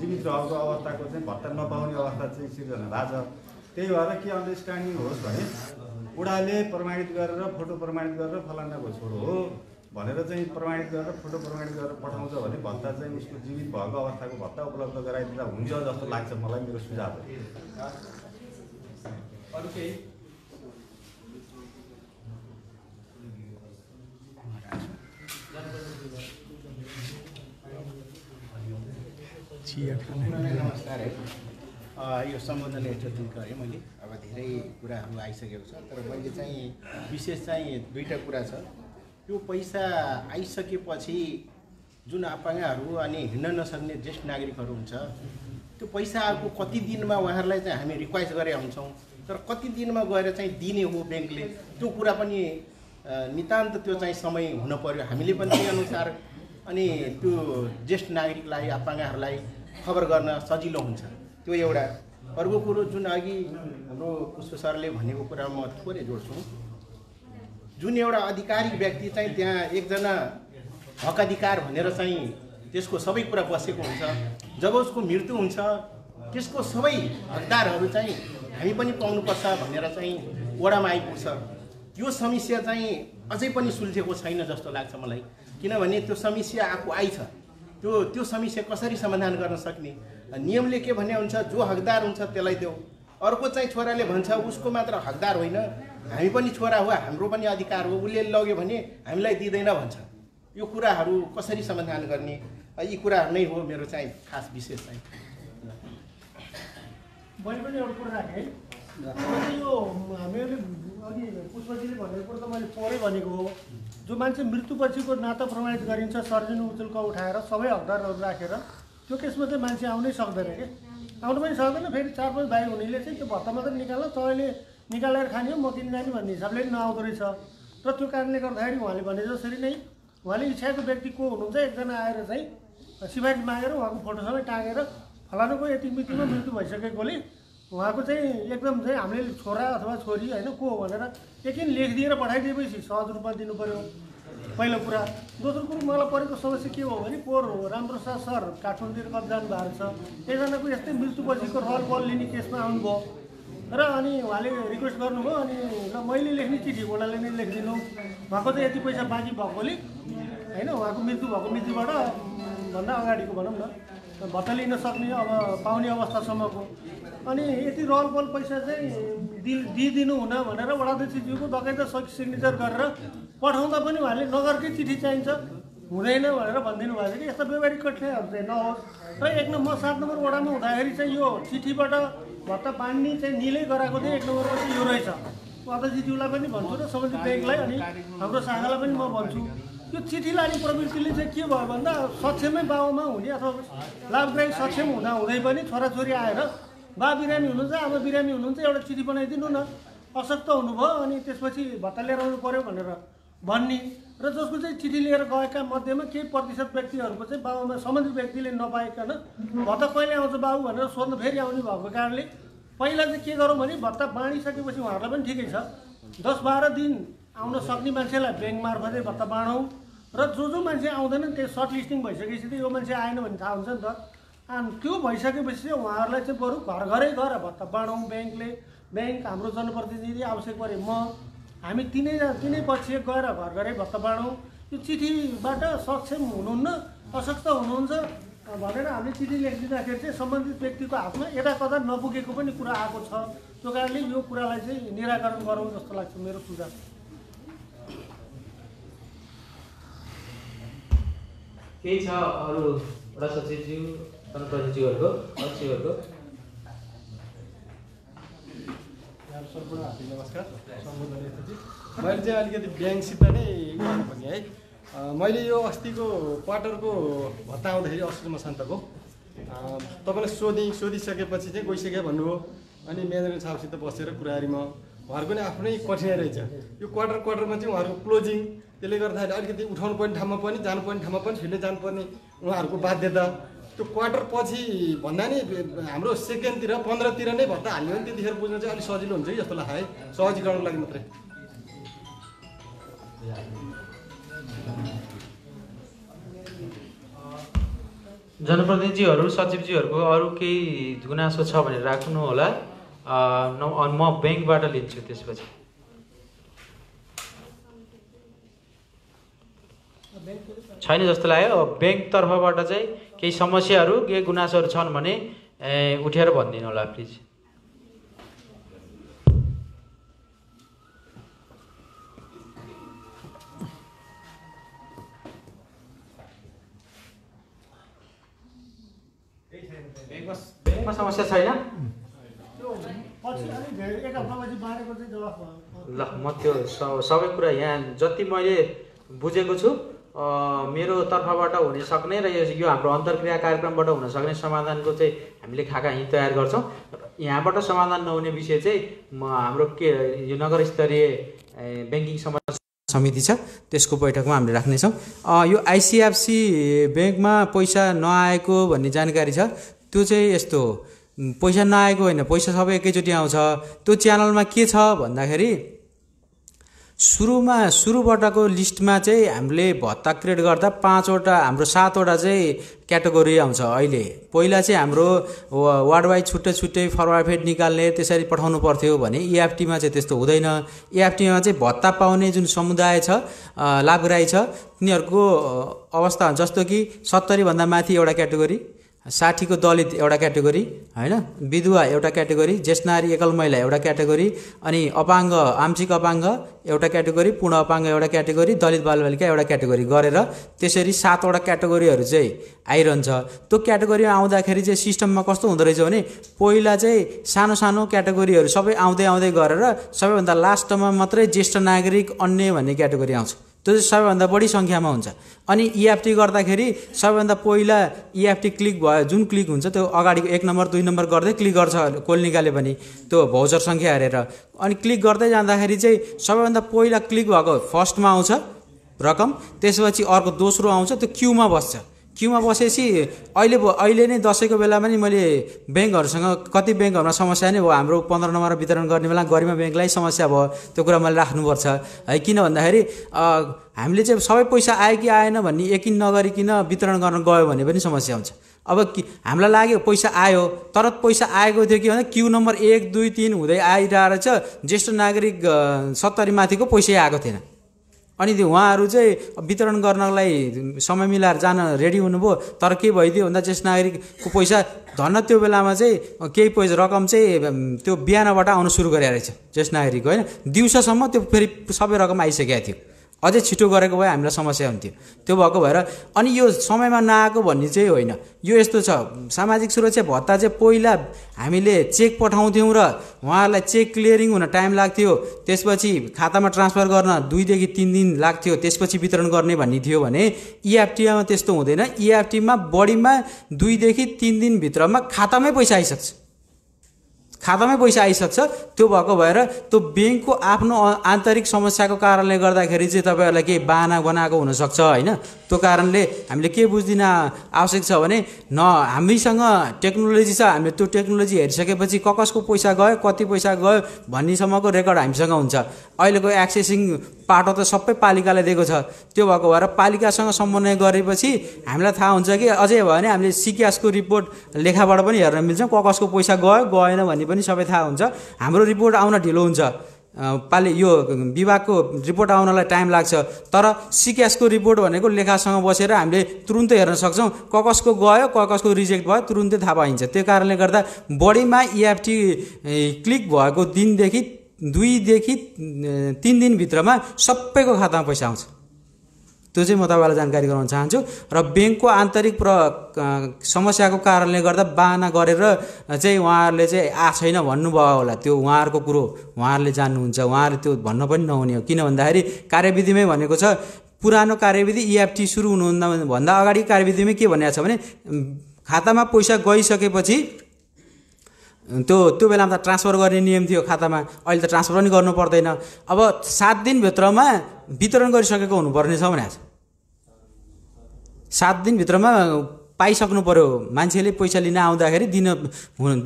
जीवित रहेको अवस्थाको चाहिँ भत्ता नपाउने अवस्था चाहिँ सिर्जना भएको छ त्यही भएर के अन्डरस्ट्यान्डिङ होस् भने उडाले प्रमाणित गरेर फोटो प्रमाणित गरेर फलानाको छोरो हो भनेर चाहिँ प्रमाणित गरेर फोटो प्रमाणित गरेर पठाउँछ भने भत्ता चाहिँ उसको जीवित भएको अवस्थाको भत्ता उपलब्ध गराइदिँदा हुन्छ जस्तो लाग्छ मलाई मेरो सुझाव हो नमस्कार है यो सम्बन्धले एन्टरटेन गरेँ मैले अब धेरै कुराहरू आइसकेको छ तर मैले चाहिँ विशेष चाहिँ दुईवटा कुरा छ त्यो पैसा आइसकेपछि जुन आपाङ्गाहरू अनि हिँड्न नसक्ने ज्येष्ठ नागरिकहरू हुन्छ त्यो पैसाको कति दिनमा उहाँहरूलाई चाहिँ हामी रिक्वेस्ट गरे हुन्छौँ तर कति दिनमा गएर चाहिँ दिने हो ब्याङ्कले त्यो कुरा पनि नितान्त त्यो चाहिँ समय हुन पऱ्यो हामीले पनि त्यही अनुसार अनि त्यो ज्येष्ठ नागरिकलाई आपाङ्गाहरूलाई खबर गर्न सजिलो हुन्छ त्यो एउटा अर्को कुरो जुन अघि हाम्रो पुष्प सरले भनेको कुरा म थोरै जोड्छु जुन एउटा आधिकारिक व्यक्ति चाहिँ त्यहाँ एकजना हक अधिकार भनेर चाहिँ त्यसको सबै कुरा बसेको हुन्छ जब उसको मृत्यु हुन्छ त्यसको सबै हकदारहरू चाहिँ हामी पनि पाउनुपर्छ भनेर चाहिँ वडामा आइपुग्छ यो समस्या चाहिँ अझै पनि सुल्झेको छैन जस्तो लाग्छ मलाई किनभने त्यो समस्या आइ छ त्यो त्यो समस्या कसरी समाधान गर्न सक्ने नियमले के भन्ने हुन्छ जो हकदार हुन्छ त्यसलाई देऊ अर्को चाहिँ छोराले भन्छ उसको मात्र हकदार होइन हामी पनि छोरा हो हाम्रो पनि अधिकार हो उसले लग्यो भने हामीलाई दिँदैन भन्छ यो कुराहरू कसरी समाधान गर्ने यी कुराहरू नै हो मेरो चाहिँ खास विशेष चाहिँ मैले पनि एउटा कुरा राखेँ यो हामीहरूले अघि पुष्पजीले भनेको कुरो त मैले पढेँ भनेको हो जो मान्छे मृत्युपछिको नाता प्रमाणित गरिन्छ सर्जन उचुल्क उठाएर सबै हकदारहरू राखेर त्यो केसमा चाहिँ मान्छे आउनै सक्दैन कि आउनु पनि सक्दैन फेरि चार पाँच भाइ हुनेले चाहिँ त्यो भत्ता मात्रै निकाल तपाईँले निकालेर खाने हो म किन जाने भन्ने हिसाबले पनि नआउँदो रहेछ र त्यो कारणले गर्दाखेरि उहाँले भने जसरी नै उहाँले इच्छाको व्यक्ति को हुनुहुन्छ एकजना आएर चाहिँ सिफारिस मागेर उहाँको फोटोसँगै टाँगेर फलानुको यति मितिमा मृत्यु भइसकेकोले उहाँको चाहिँ एकदम चाहिँ हामीले छोरा अथवा छोरी होइन को हो भनेर एकछिन लेखिदिएर पठाइदिएपछि सहज रूपमा दिनु पऱ्यो पहिलो कुरा दोस्रो कुरो मलाई परेको समस्या के हो भने पोहोर सा सर काठमाडौँतिर कति भएको छ एकजनाको यस्तै मृत्युपछिको रल बल लिने केसमा आउनुभयो र अनि उहाँले रिक्वेस्ट गर्नुभयो अनि ल मैले लेख्ने चिठी उहाँलाई नै लेखिदिनु उहाँको चाहिँ यति पैसा बाँकी भएकोले होइन उहाँको मृत्यु भएको मृत्युबाट भन्दा अगाडिको भनौँ न भत्ता लिन सक्ने अब पाउने अवस्थासम्मको अनि यति रल बल पैसा चाहिँ दि दिइदिनु हुन भनेर वडाध्यक्षज्यूको त सकि सिग्नेचर गरेर पठाउँदा पनि उहाँले नगरकै चिठी चाहिन्छ हुँदैन भनेर भनिदिनु भएको छ कि यस्ता व्यवहारिक कठिनाइहरू चाहिँ नहोस् र एक नम्बर सात नम्बर वडामा हुँदाखेरि चाहिँ यो चिठीबाट भत्ता बाँड्ने चाहिँ निलै गराएको थियो एक नम्बरमा चाहिँ यो रहेछ अध्यक्षज्यूलाई पनि भन्छु र सबै ब्याङ्कलाई अनि हाम्रो शाखालाई पनि म भन्छु त्यो चिठी लाने प्रवृत्तिले चाहिँ के भयो भन्दा सक्षमै बाबुमा हुने अथवा लाभग्राही सक्षम हुँदा हुँदै पनि छोराछोरी आएर बा बिरामी हुनुहुन्छ अब बिरामी हुनुहुन्छ एउटा चिठी बनाइदिनु न अशक्त हुनुभयो अनि त्यसपछि भत्ता लिएर आउनु पऱ्यो भनेर भन्ने र जसको चाहिँ चिठी लिएर गएका मध्येमा केही प्रतिशत व्यक्तिहरूको चाहिँ बाबुमा सम्बन्धित व्यक्तिले नपाइकन भत्ता कहिले आउँछ बाबु भनेर सोध्नु फेरि आउने भएको कारणले पहिला चाहिँ के गरौँ भने भत्ता बाँडिसकेपछि उहाँहरूलाई पनि ठिकै छ दस बाह्र दिन आउन सक्ने मान्छेलाई ब्याङ्क मार्फतै भत्ता बाँडौँ र जो जो मान्छे आउँदैनन् त्यो सर्ट लिस्टिङ भइसकेपछि त यो मान्छे आएन भने थाहा हुन्छ नि त अनि त्यो भइसकेपछि चाहिँ उहाँहरूलाई चाहिँ बरु घर घरै गएर भत्ता बाँडौँ ब्याङ्कले ब्याङ्क हाम्रो जनप्रतिनिधि आवश्यक परे म हामी तिनैजना तिनै पक्ष गएर घर घरै भत्ता बाँडौँ यो चिठीबाट सक्षम हुनुहुन्न अशक्त हुनुहुन्छ भनेर हामीले चिठी लेखिदिँदाखेरि चाहिँ सम्बन्धित व्यक्तिको हातमा यता कता नपुगेको पनि कुरा आएको छ त्यो कारणले यो कुरालाई चाहिँ निराकरण गरौँ जस्तो लाग्छ मेरो सुझाव केही छ अरू वडा सचिवज्यू जनप्रतिज्यूहरूको सचिवहरूको नमस्कार सम्बोधन मैले चाहिँ अलिकति ब्याङ्कसित नै गर्नु पर्ने है मैले यो अस्तिको क्वार्टरको भत्ता आउँदाखेरि असुरमा शान्तको तपाईँलाई सोधेँ सोधिसकेपछि चाहिँ गइसक्यो भन्नुभयो अनि म्यानेजर साहबसित बसेर कुराहरू म उहाँहरूको नै आफ्नै कठिनाइ रहेछ यो क्वार्टर क्वार्टरमा चाहिँ उहाँहरूको क्लोजिङ त्यसले गर्दाखेरि अलिकति उठाउनु पर्ने ठाउँमा पनि जानुपर्ने ठाउँमा पनि फिर्ने जानुपर्ने उहाँहरूको बाध्यता त्यो क्वार्टर पछि भन्दा नि हाम्रो सेकेन्डतिर पन्ध्रतिर नै भत्ता हाल्यो भने त्यतिखेर बुझ्न चाहिँ अलिक सजिलो हुन्छ कि जस्तो लाग्छ है सहजीकरणको लागि मात्रै जनप्रतिनिधिजीहरू सचिवजीहरूको अरू केही गुनासो छ भने राख्नु होला म ब्याङ्कबाट लिन्छु त्यसपछि छैन जस्तो लाग्यो ब्याङ्कतर्फबाट तर्फबाट चाहिँ केही समस्याहरू केही गुनासोहरू छन् भने उठेर भनिदिनु होला प्लिज समस्या छैन ल म त्यो सबै कुरा यहाँ जति मैले बुझेको छु मेरो तर्फबाट हुनसक्ने र यो हाम्रो अन्तर्क्रिया कार्यक्रमबाट हुनसक्ने समाधानको चाहिँ हामीले खाका खाकाहीँ तयार गर्छौँ यहाँबाट समाधान नहुने विषय चाहिँ हाम्रो के यो नगर स्तरीय ब्याङ्किङ समिति छ त्यसको बैठकमा हामीले राख्नेछौँ यो आइसिएफसी ब्याङ्कमा पैसा नआएको भन्ने जानकारी छ त्यो चाहिँ यस्तो हो पैसा नआएको होइन पैसा सबै एकैचोटि आउँछ त्यो च्यानलमा के छ भन्दाखेरि सुरुमा सुरुबाटको लिस्टमा चाहिँ हामीले भत्ता क्रिएट गर्दा पाँचवटा हाम्रो सातवटा चाहिँ क्याटेगोरी आउँछ अहिले पहिला चाहिँ हाम्रो वार्ड वाइज छुट्टै छुट्टै फरवर्ड फेड निकाल्ने त्यसरी पठाउनु पर्थ्यो भने इएफटीमा चाहिँ त्यस्तो हुँदैन इएफटीमा चाहिँ भत्ता पाउने जुन समुदाय छ लाभग्राही छ तिनीहरूको अवस्था जस्तो कि सत्तरीभन्दा माथि एउटा क्याटेगोरी साठीको दलित एउटा क्याटेगोरी होइन विधुवा एउटा क्याटेगोरी नारी एकल महिला एउटा क्याटेगोरी अनि अपाङ्ग आंशिक अपाङ्ग एउटा क्याटेगोरी पूर्ण अपाङ्ग एउटा क्याटेगोरी दलित बालबालिका एउटा क्याटेगोरी गरेर त्यसरी सातवटा क्याटेगोरीहरू चाहिँ आइरहन्छ त्यो क्याटेगोरीमा आउँदाखेरि चाहिँ सिस्टममा कस्तो हुँदो रहेछ भने पहिला चाहिँ सानो सानो क्याटेगोरीहरू सबै आउँदै आउँदै गरेर सबैभन्दा लास्टमा मात्रै ज्येष्ठ नागरिक अन्य भन्ने क्याटेगोरी आउँछ त्यो चाहिँ सबैभन्दा बढी सङ्ख्यामा हुन्छ अनि इएफटी e गर्दाखेरि सबैभन्दा पहिला इएफटी e क्लिक भयो जुन क्लिक हुन्छ त्यो अगाडिको एक नम्बर दुई नम्बर गर्दै क्लिक गर्छ कोल निकाल्यो भने त्यो भौचर सङ्ख्या हेरेर अनि क्लिक गर्दै जाँदाखेरि चाहिँ सबैभन्दा पहिला क्लिक भएको फर्स्टमा आउँछ रकम त्यसपछि अर्को दोस्रो आउँछ त्यो क्युमा बस्छ क्युमा बसेपछि अहिले अहिले नै दसैँको बेलामा नि मैले ब्याङ्कहरूसँग कति ब्याङ्कहरूमा समस्या नै भयो हाम्रो पन्ध्र नम्बर वितरण गर्ने बेला गरिमा ब्याङ्कलाई समस्या भयो त्यो कुरा मैले राख्नुपर्छ है किन भन्दाखेरि हामीले चाहिँ सबै पैसा आयो कि आएन भन्ने यकिन नगरिकन वितरण गर्न गयो भने पनि समस्या हुन्छ अब कि हामीलाई लाग्यो पैसा आयो तर पैसा आएको थियो कि भन्दा क्यु नम्बर एक दुई तिन हुँदै आइरहेको छ ज्येष्ठ नागरिक सत्तरी माथिको पैसै आएको थिएन अनि त्यो उहाँहरू चाहिँ वितरण गर्नलाई समय मिलाएर जान रेडी हुनुभयो तर के भइदियो भन्दा ज्येष्ठ नागरिकको पैसा धन त्यो बेलामा चाहिँ केही पैसा रकम चाहिँ त्यो बिहानबाट आउन सुरु गरेर रहेछ ज्येष्ठ नागरिक होइन दिउँसोसम्म त्यो फेरि सबै रकम आइसकेको थियो अझै छिटो गरेको भए हामीलाई समस्या हुन्थ्यो त्यो भएको भएर अनि यो समयमा नआएको भन्ने चाहिँ होइन यो यस्तो छ सामाजिक सुरक्षा भत्ता चाहिँ पहिला हामीले चेक पठाउँथ्यौँ र उहाँहरूलाई चेक क्लियरिङ हुन टाइम लाग्थ्यो त्यसपछि खातामा ट्रान्सफर गर्न दुईदेखि तिन दिन लाग्थ्यो त्यसपछि वितरण गर्ने भन्ने थियो भने इएफटिआमा त्यस्तो हुँदैन इएफटीमा बढीमा दुईदेखि तिन दिनभित्रमा खातामै पैसा आइसक्छ खातामै पैसा आइसक्छ त्यो भएको भएर त्यो ब्याङ्कको आफ्नो आन्तरिक समस्याको कारणले गर्दाखेरि चाहिँ तपाईँहरूलाई केही बाहना बनाएको हुनसक्छ होइन त्यो कारणले हामीले के बुझिदिन आवश्यक छ भने न हामीसँग टेक्नोलोजी छ हामीले त्यो टेक्नोलोजी हेरिसकेपछि क कसको पैसा गयो कति पैसा गयो भन्नेसम्मको रेकर्ड हामीसँग हुन्छ अहिलेको एक्सेसिङ पाटो त सबै पालिकाले दिएको छ त्यो भएको भएर पालिकासँग समन्वय गरेपछि हामीलाई थाहा हुन्छ कि अझै भयो भने हामीले सिक्यासको रिपोर्ट लेखाबाट पनि हेर्न मिल्छ क कसको पैसा गयो गएन भन्ने पनि सबै थाहा हुन्छ हाम्रो रिपोर्ट आउन ढिलो हुन्छ पालि यो विभागको रिपोर्ट आउनलाई टाइम लाग्छ तर सिक्यासको रिपोर्ट भनेको लेखासँग बसेर हामीले तुरुन्तै हेर्न सक्छौँ क कसको गयो क कसको रिजेक्ट भयो तुरुन्तै थाहा पाइन्छ त्यो कारणले गर्दा बढीमा इएफटी क्लिक भएको दिनदेखि दुईदेखि तिन दिनभित्रमा सबैको खातामा पैसा आउँछ त्यो चाहिँ म तपाईँलाई जानकारी गराउन चाहन्छु र ब्याङ्कको आन्तरिक प्र समस्याको कारणले गर्दा बाहना गरेर चाहिँ उहाँहरूले चाहिँ आ छैन भन्नुभयो होला त्यो उहाँहरूको कुरो उहाँहरूले जान्नुहुन्छ उहाँहरूले त्यो भन्न पनि नहुने हो किन भन्दाखेरि कार्यविधिमै भनेको छ पुरानो कार्यविधि इएफटी सुरु हुनुहुन्न भन्दा अगाडि कार्यविधिमै के भनिएको छ भने खातामा पैसा गइसकेपछि त्यो त्यो बेलामा त ट्रान्सफर गर्ने नियम थियो खातामा अहिले त ट्रान्सफर पनि गर्नु पर्दैन अब सात दिनभित्रमा वितरण गरिसकेको हुनुपर्ने छ भने सात दिनभित्रमा पाइसक्नु पऱ्यो मान्छेले पैसा लिन आउँदाखेरि दिन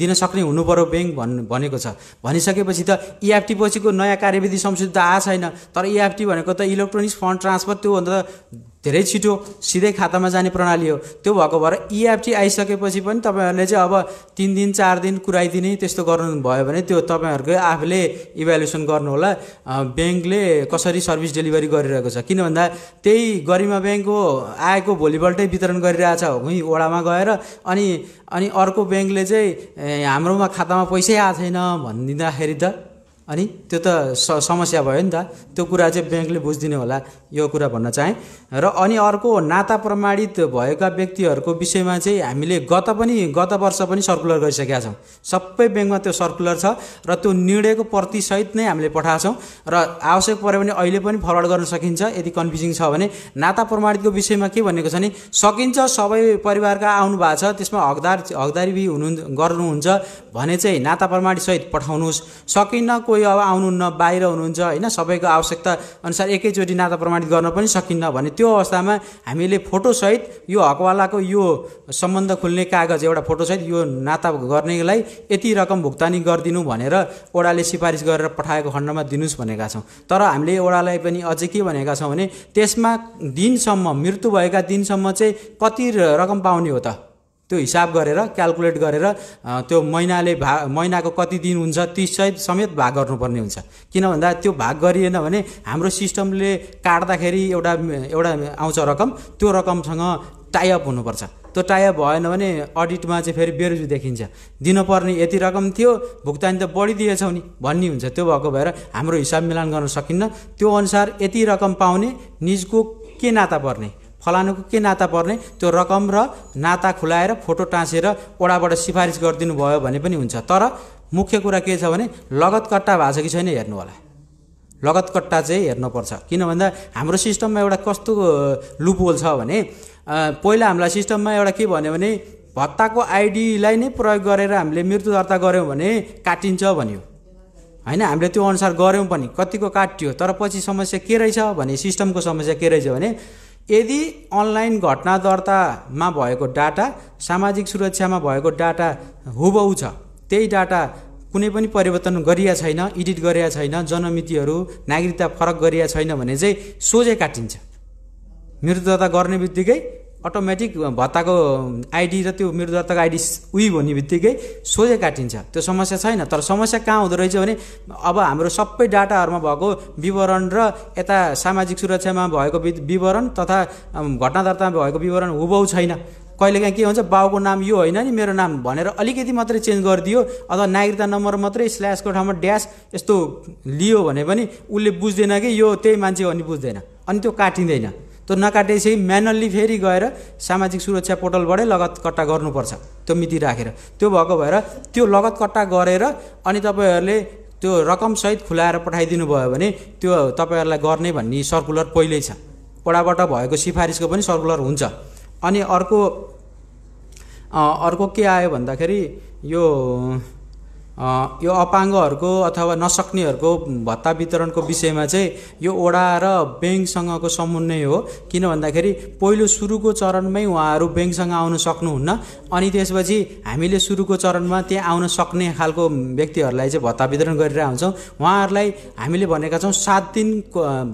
दिन सक्ने हुनु पऱ्यो ब्याङ्क भन् भनेको छ भनिसकेपछि त इएफटी e पछिको नयाँ कार्यविधि संशोधित त आएको छैन तर इएफटी e भनेको त इलेक्ट्रोनिक्स फन्ड ट्रान्सफर त्योभन्दा धेरै छिटो सिधै खातामा जाने प्रणाली हो त्यो भएको भएर इएफटी e आइसकेपछि पनि तपाईँहरूले चाहिँ अब तिन दिन चार दिन कुराइदिने त्यस्तो गर्नुभयो भने त्यो तपाईँहरूको आफूले इभ्यालुएसन गर्नु होला ब्याङ्कले कसरी सर्भिस डेलिभरी गरिरहेको छ किन भन्दा त्यही गरिमा ब्याङ्कको आएको भोलिपल्टै वितरण गरिरहेछ हुँ ओडामा गएर अनि अनि अर्को ब्याङ्कले चाहिँ हाम्रोमा खातामा पैसै आएको छैन भनिदिँदाखेरि त अनि त्यो त समस्या भयो नि त त्यो कुरा चाहिँ ब्याङ्कले बुझिदिनु होला यो कुरा भन्न चाहे र अनि अर्को नाता प्रमाणित भएका व्यक्तिहरूको विषयमा चाहिँ हामीले गत पनि गत वर्ष पनि सर्कुलर गरिसकेका छौँ सबै ब्याङ्कमा त्यो सर्कुलर छ र त्यो निर्णयको प्रतिसहित नै हामीले पठाएको छौँ र आवश्यक पऱ्यो भने अहिले पनि फरवर्ड गर्न सकिन्छ यदि कन्फ्युजिङ छ भने नाता प्रमाणितको विषयमा के भनेको छ भने सकिन्छ सबै परिवारका आउनु भएको छ त्यसमा हकदार हकदारी हुनु गर्नुहुन्छ भने चाहिँ नाता प्रमाणितसहित पठाउनुहोस् सकिन्न कोही कोही अब आउनुहुन्न बाहिर हुनुहुन्छ होइन सबैको आवश्यकता अनुसार एकैचोटि नाता प्रमाणित गर्न पनि सकिन्न भने त्यो अवस्थामा हामीले फोटोसहित यो हकवालाको यो सम्बन्ध खुल्ने कागज एउटा फोटोसहित यो नाता गर्नेलाई यति रकम भुक्तानी गरिदिनु भनेर ओडाले सिफारिस गरेर पठाएको खण्डमा दिनुहोस् भनेका छौँ तर हामीले ओडालाई पनि अझै के भनेका छौँ भने त्यसमा दिनसम्म मृत्यु भएका दिनसम्म चाहिँ कति रकम पाउने हो त त्यो हिसाब गरेर क्यालकुलेट गरेर त्यो महिनाले भा महिनाको कति दिन हुन्छ सहित समेत भाग गर्नुपर्ने हुन्छ किन भन्दा त्यो भाग गरिएन भने हाम्रो सिस्टमले काट्दाखेरि एउटा एउटा आउँछ रकम त्यो रकमसँग टाइअप हुनुपर्छ त्यो टाइअप भएन भने अडिटमा चाहिँ फेरि बेरुजु देखिन्छ दिनुपर्ने यति रकम थियो भुक्तानी त बढिदिएछौ नि भन्ने हुन्छ त्यो भएको भएर हाम्रो हिसाब मिलान गर्न सकिन्न त्यो अनुसार यति रकम पाउने निजको के नाता पर्ने फलानुको के नाता पर्ने त्यो रकम र नाता खुलाएर फोटो टाँसेर ओडाबाट सिफारिस गरिदिनु भयो भने पनि हुन्छ तर मुख्य कुरा के छ भने लगतकट्टा भएको छ कि छैन हेर्नु होला लगतकट्टा चाहिँ हेर्नुपर्छ किन भन्दा हाम्रो सिस्टममा एउटा कस्तो लुपोल छ भने पहिला हामीलाई सिस्टममा एउटा के भन्यो भने भत्ताको आइडीलाई नै प्रयोग गरेर हामीले मृत्यु दर्ता गऱ्यौँ भने काटिन्छ भन्यो होइन हामीले त्यो अनुसार गऱ्यौँ पनि कतिको काटियो तर पछि समस्या के रहेछ भने सिस्टमको समस्या के रहेछ भने यदि अनलाइन घटना दर्तामा भएको डाटा सामाजिक सुरक्षामा भएको डाटा हुबहु छ त्यही डाटा कुनै पनि परिवर्तन गरिया छैन एडिट गरिया छैन जनमितिहरू नागरिकता फरक गरिया छैन भने चाहिँ सोझै काटिन्छ मृत्यु दर्ता गर्ने बित्तिकै अटोमेटिक भत्ताको आइडी र त्यो मेरो दर्ताको आइडी उही भन्ने बित्तिकै सोझै काटिन्छ त्यो समस्या छैन तर समस्या कहाँ हुँदो रहेछ भने अब हाम्रो सबै डाटाहरूमा भएको विवरण र यता सामाजिक सुरक्षामा भएको विवरण तथा घटना दर्तामा भएको विवरण हुबहु छैन कहिलेकाहीँ के हुन्छ बाउको नाम यो होइन नि मेरो नाम भनेर अलिकति मात्रै चेन्ज गरिदियो अथवा नागरिकता नम्बर मात्रै स्ल्यासको ठाउँमा ड्यास यस्तो लियो भने पनि उसले बुझ्दैन कि यो त्यही मान्छे हो भने बुझ्दैन अनि त्यो काटिँदैन त्यो नकाटेपछि म्यानुअल्ली फेरि गएर सामाजिक सुरक्षा पोर्टलबाटै लगतकट्टा गर्नुपर्छ त्यो मिति राखेर त्यो भएको भएर त्यो कट्टा गरेर अनि तपाईँहरूले त्यो रकमसहित खुलाएर पठाइदिनु भयो भने त्यो तपाईँहरूलाई गर्ने भन्ने सर्कुलर पहिल्यै छ वडाबाट भएको सिफारिसको पनि सर्कुलर हुन्छ अनि अर्को अर्को के आयो भन्दाखेरि यो यो अपाङ्गहरूको अथवा नसक्नेहरूको भत्ता वितरणको विषयमा चाहिँ यो ओडा र ब्याङ्कसँगको समन्वय हो किन भन्दाखेरि पहिलो सुरुको चरणमै उहाँहरू ब्याङ्कसँग आउन सक्नुहुन्न अनि त्यसपछि हामीले सुरुको चरणमा त्यहाँ आउन सक्ने खालको व्यक्तिहरूलाई चाहिँ भत्ता वितरण गरेर हुन्छौँ उहाँहरूलाई हामीले भनेका छौँ सात दिन